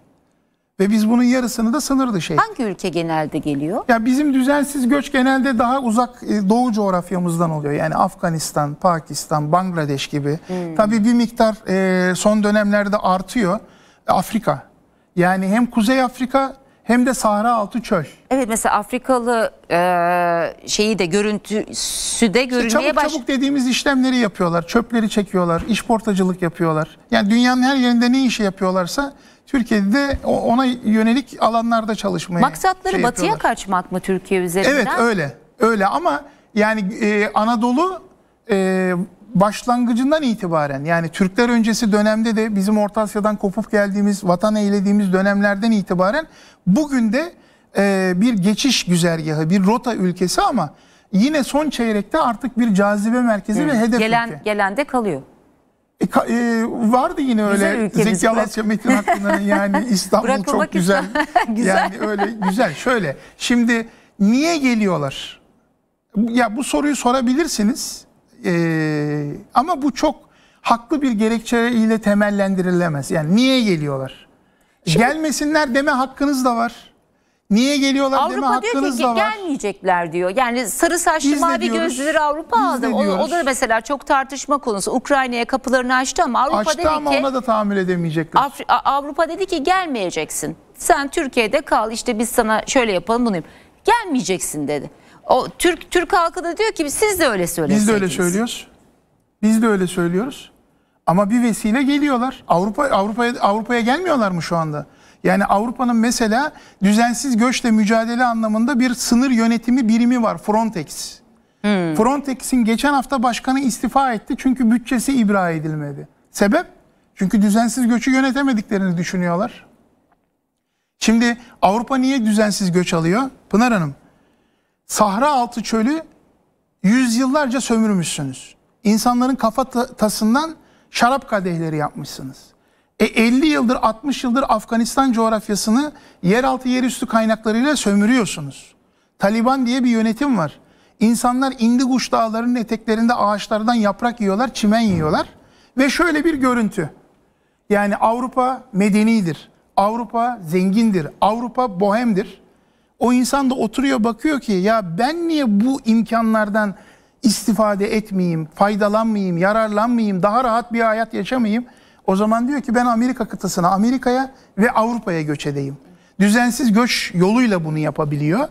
Ve biz bunun yarısını da sınır dışı ettik. Hangi ülke genelde geliyor? Ya bizim düzensiz göç genelde daha uzak e, doğu coğrafyamızdan oluyor. Yani Afganistan, Pakistan, Bangladeş gibi. Hmm. Tabii bir miktar e, son dönemlerde artıyor. Afrika. Yani hem Kuzey Afrika hem de Sahra altı çöl. Evet mesela Afrikalı e, şeyi de görüntüsü de görünmeye başlıyor. çabuk baş... çabuk dediğimiz işlemleri yapıyorlar. Çöpleri çekiyorlar, işportacılık yapıyorlar. Yani dünyanın her yerinde ne işi yapıyorlarsa Türkiye'de de ona yönelik alanlarda çalışmaya Maksatları şey batıya yapıyorlar. kaçmak mı Türkiye üzerinden? Evet öyle. Öyle ama yani e, Anadolu e, başlangıcından itibaren yani Türkler öncesi dönemde de bizim Orta Asya'dan kopup geldiğimiz, vatan eylediğimiz dönemlerden itibaren bugün de e, bir geçiş güzergahı, bir rota ülkesi ama yine son çeyrekte artık bir cazibe merkezi evet. ve hedef gelen, ülke. Gelen de kalıyor. E, ka, e, vardı yine öyle Zeki Alasya Metin Akpınar'ın yani İstanbul çok güzel. güzel. Yani öyle güzel. Şöyle şimdi niye geliyorlar? Ya bu soruyu sorabilirsiniz. E, ama bu çok haklı bir gerekçe ile temellendirilemez. Yani niye geliyorlar? Şimdi, Gelmesinler deme hakkınız da var. Niye geliyorlar Avrupa deme diyor ki, da var. gelmeyecekler diyor. Yani sarı saçlı Biz mavi diyoruz, gözlüleri Avrupa biz aldı. O, o da mesela çok tartışma konusu. Ukrayna'ya kapılarını açtı ama Avrupa dedi ama ki ona da tahammül edemeyecekler. Afri- Avrupa dedi ki gelmeyeceksin. Sen Türkiye'de kal işte biz sana şöyle yapalım bunu yap- Gelmeyeceksin dedi. O Türk Türk halkı da diyor ki siz de öyle söyleseydiniz. Biz de öyle söylüyoruz. Biz de öyle söylüyoruz. Ama bir vesile geliyorlar. Avrupa Avrupa'ya Avrupa'ya gelmiyorlar mı şu anda? Yani Avrupa'nın mesela düzensiz göçle mücadele anlamında bir sınır yönetimi birimi var Frontex. Hmm. Frontex'in geçen hafta başkanı istifa etti çünkü bütçesi ibra edilmedi. Sebep? Çünkü düzensiz göçü yönetemediklerini düşünüyorlar. Şimdi Avrupa niye düzensiz göç alıyor? Pınar Hanım, Sahra altı çölü yüzyıllarca sömürmüşsünüz. İnsanların kafa tasından şarap kadehleri yapmışsınız. E 50 yıldır 60 yıldır Afganistan coğrafyasını yeraltı yerüstü kaynaklarıyla sömürüyorsunuz. Taliban diye bir yönetim var. İnsanlar Indiguş dağlarının eteklerinde ağaçlardan yaprak yiyorlar, çimen yiyorlar. Ve şöyle bir görüntü. Yani Avrupa medenidir. Avrupa zengindir. Avrupa bohemdir. O insan da oturuyor bakıyor ki ya ben niye bu imkanlardan istifade etmeyeyim, faydalanmayayım, yararlanmayayım, daha rahat bir hayat yaşamayayım. O zaman diyor ki ben Amerika kıtasına, Amerika'ya ve Avrupa'ya göç edeyim. Düzensiz göç yoluyla bunu yapabiliyor.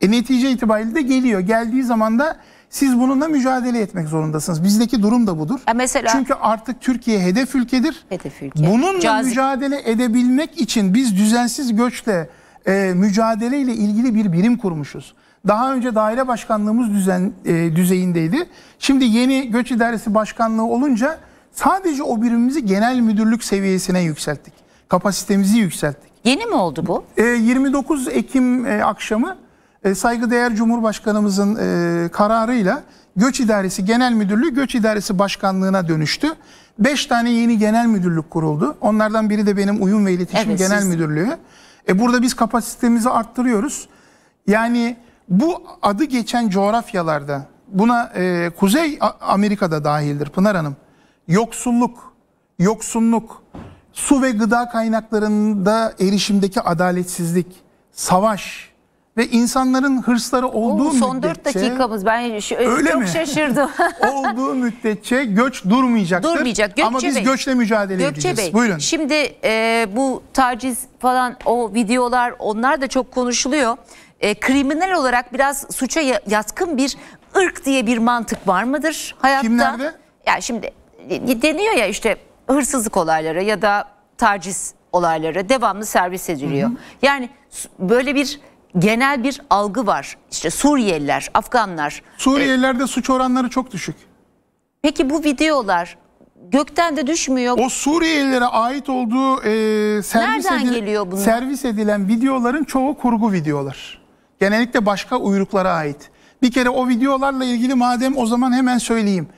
E netice itibariyle de geliyor. Geldiği zaman da siz bununla mücadele etmek zorundasınız. Bizdeki durum da budur. E mesela, Çünkü artık Türkiye hedef ülkedir. Hedef ülke. Bununla Cazip. mücadele edebilmek için biz düzensiz göçle e, mücadele ile ilgili bir birim kurmuşuz. Daha önce daire başkanlığımız düzen e, düzeyindeydi. Şimdi yeni göç idaresi başkanlığı olunca Sadece o birimimizi genel müdürlük seviyesine yükselttik. Kapasitemizi yükselttik. Yeni mi oldu bu? E, 29 Ekim e, akşamı e, saygıdeğer Cumhurbaşkanımızın e, kararıyla Göç İdaresi Genel Müdürlüğü Göç İdaresi Başkanlığı'na dönüştü. 5 tane yeni genel müdürlük kuruldu. Onlardan biri de benim Uyum ve iletişim evet, Genel siz... Müdürlüğü. E, burada biz kapasitemizi arttırıyoruz. Yani bu adı geçen coğrafyalarda buna e, Kuzey Amerika'da dahildir Pınar Hanım yoksulluk, yoksunluk, su ve gıda kaynaklarında erişimdeki adaletsizlik, savaş ve insanların hırsları olduğu Oo, son müddetçe... Son 4 dakikamız ben ş- öyle çok mi? şaşırdım. olduğu müddetçe göç durmayacaktır. Durmayacak. Gökçe Ama biz Bey, göçle mücadele Gökçe edeceğiz. Bey, Buyurun. Şimdi e, bu taciz falan o videolar onlar da çok konuşuluyor. E, kriminal olarak biraz suça yatkın bir ırk diye bir mantık var mıdır hayatta? Kimlerde? Ya şimdi deniyor ya işte hırsızlık olayları ya da taciz olayları devamlı servis ediliyor. Hı hı. Yani böyle bir genel bir algı var. İşte Suriyeliler, Afganlar. Suriyelilerde e, suç oranları çok düşük. Peki bu videolar gökten de düşmüyor. O Suriyelilere ait olduğu e, servis, edil geliyor servis edilen videoların çoğu kurgu videolar. Genellikle başka uyruklara ait. Bir kere o videolarla ilgili madem o zaman hemen söyleyeyim.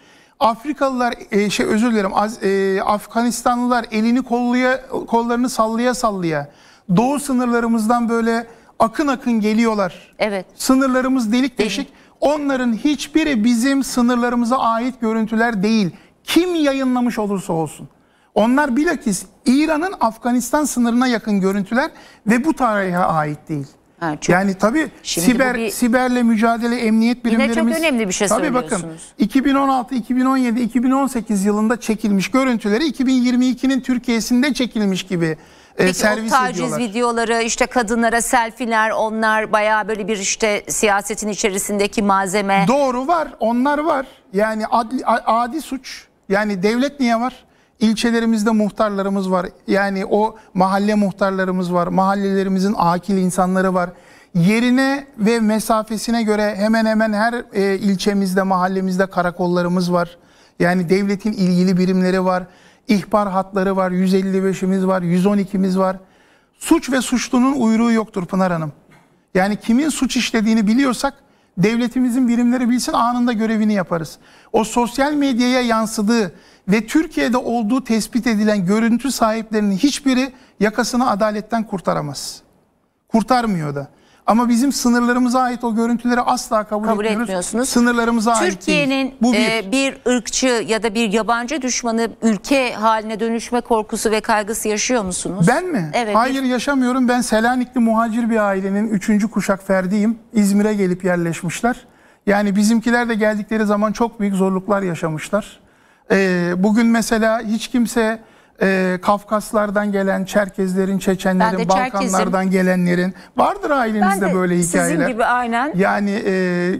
Afrikalılar e, şey özür dilerim az, e, Afganistanlılar elini kolluya kollarını sallaya sallaya doğu sınırlarımızdan böyle akın akın geliyorlar. Evet. Sınırlarımız delik deşik. Onların hiçbiri bizim sınırlarımıza ait görüntüler değil. Kim yayınlamış olursa olsun. Onlar bilakis İran'ın Afganistan sınırına yakın görüntüler ve bu tarihe ait değil çok. Yani tabii Şimdi siber bir... siberle mücadele emniyet birimlerimiz. Yine çok önemli bir şey tabii bakın 2016, 2017, 2018 yılında çekilmiş görüntüleri 2022'nin Türkiye'sinde çekilmiş gibi e, Peki, e, servis o taciz ediyorlar. videoları işte kadınlara selfiler onlar baya böyle bir işte siyasetin içerisindeki malzeme. Doğru var onlar var yani adli, adi suç yani devlet niye var? İlçelerimizde muhtarlarımız var. Yani o mahalle muhtarlarımız var. Mahallelerimizin akil insanları var. Yerine ve mesafesine göre hemen hemen her e, ilçemizde, mahallemizde karakollarımız var. Yani devletin ilgili birimleri var. İhbar hatları var. 155'imiz var, 112'miz var. Suç ve suçlunun uyruğu yoktur Pınar Hanım. Yani kimin suç işlediğini biliyorsak devletimizin birimleri bilsin anında görevini yaparız. O sosyal medyaya yansıdığı ve Türkiye'de olduğu tespit edilen görüntü sahiplerinin hiçbiri yakasını adaletten kurtaramaz. Kurtarmıyor da. Ama bizim sınırlarımıza ait o görüntüleri asla kabul, kabul etmiyoruz. etmiyorsunuz. Sınırlarımıza Türkiye'nin ait Türkiye'nin bir. E, bir ırkçı ya da bir yabancı düşmanı ülke haline dönüşme korkusu ve kaygısı yaşıyor musunuz? Ben mi? Evet. Hayır bir... yaşamıyorum. Ben Selanikli muhacir bir ailenin 3. kuşak ferdiyim. İzmir'e gelip yerleşmişler. Yani bizimkiler de geldikleri zaman çok büyük zorluklar yaşamışlar. Ee, bugün mesela hiç kimse e, Kafkaslardan gelen Çerkezlerin, Çeçenlerin, Balkanlardan gelenlerin vardır ailenizde ben de böyle hikayeler. Sizin gibi aynen. Yani e,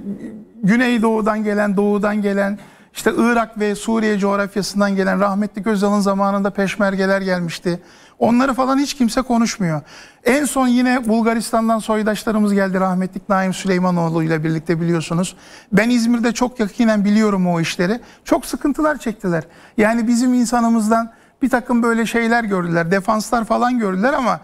Güneydoğu'dan gelen, Doğu'dan gelen işte Irak ve Suriye coğrafyasından gelen rahmetli Gözal'ın zamanında peşmergeler gelmişti. Onları falan hiç kimse konuşmuyor. En son yine Bulgaristan'dan soydaşlarımız geldi rahmetli Naim Süleymanoğlu ile birlikte biliyorsunuz. Ben İzmir'de çok yakinen biliyorum o işleri. Çok sıkıntılar çektiler. Yani bizim insanımızdan bir takım böyle şeyler gördüler. Defanslar falan gördüler ama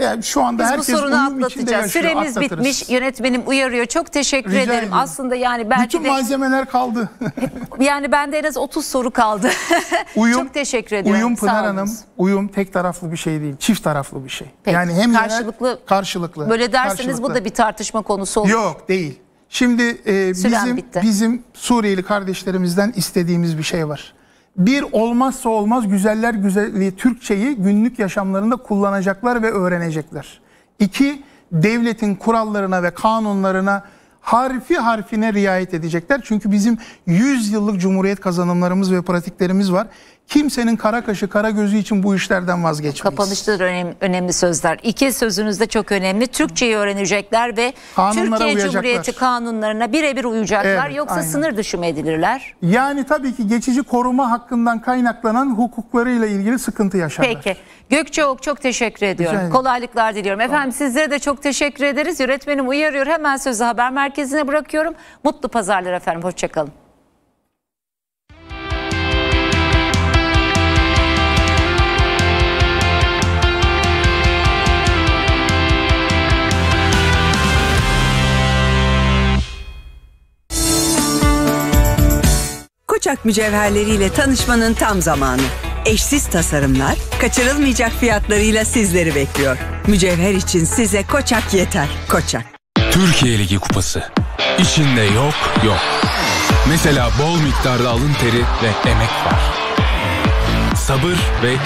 yani e, şu anda Biz herkes bu sorunu atlatacağız. Süremiz bitmiş. Yönetmenim uyarıyor. Çok teşekkür Rica ederim. ederim. Aslında yani belki Bütün de... malzemeler kaldı. yani bende en az 30 soru kaldı. uyum, Çok teşekkür ediyorum. Uyum Pınar Hanım, uyum tek taraflı bir şey değil. Çift taraflı bir şey. Peki, yani hem karşılıklı, yerel, karşılıklı. Böyle derseniz karşılıklı. bu da bir tartışma konusu olur. Yok değil. Şimdi e, bizim bizim Suriyeli kardeşlerimizden istediğimiz bir şey var bir olmazsa olmaz güzeller güzelliği Türkçeyi günlük yaşamlarında kullanacaklar ve öğrenecekler. İki, devletin kurallarına ve kanunlarına harfi harfine riayet edecekler. Çünkü bizim 100 yıllık cumhuriyet kazanımlarımız ve pratiklerimiz var. Kimsenin kara kaşı kara gözü için bu işlerden vazgeçmeyiz. Kapanışta da önemli, önemli sözler. İki sözünüz de çok önemli. Türkçeyi öğrenecekler ve Kanunlara Türkiye Cumhuriyeti kanunlarına birebir uyacaklar. Evet, yoksa aynen. sınır dışı mı edilirler? Yani tabii ki geçici koruma hakkından kaynaklanan hukuklarıyla ilgili sıkıntı yaşarlar. Peki. Gökçe Ok çok teşekkür ediyorum. Kolaylıklar diliyorum. Tamam. Efendim sizlere de çok teşekkür ederiz. Yönetmenim uyarıyor. Hemen sözü haber merkezine bırakıyorum. Mutlu pazarlar efendim. Hoşçakalın. Koçak mücevherleriyle tanışmanın tam zamanı. Eşsiz tasarımlar, kaçırılmayacak fiyatlarıyla sizleri bekliyor. Mücevher için size Koçak yeter. Koçak. Türkiye Ligi Kupası. İçinde yok yok. Mesela bol miktarda alın teri ve emek var. Sabır ve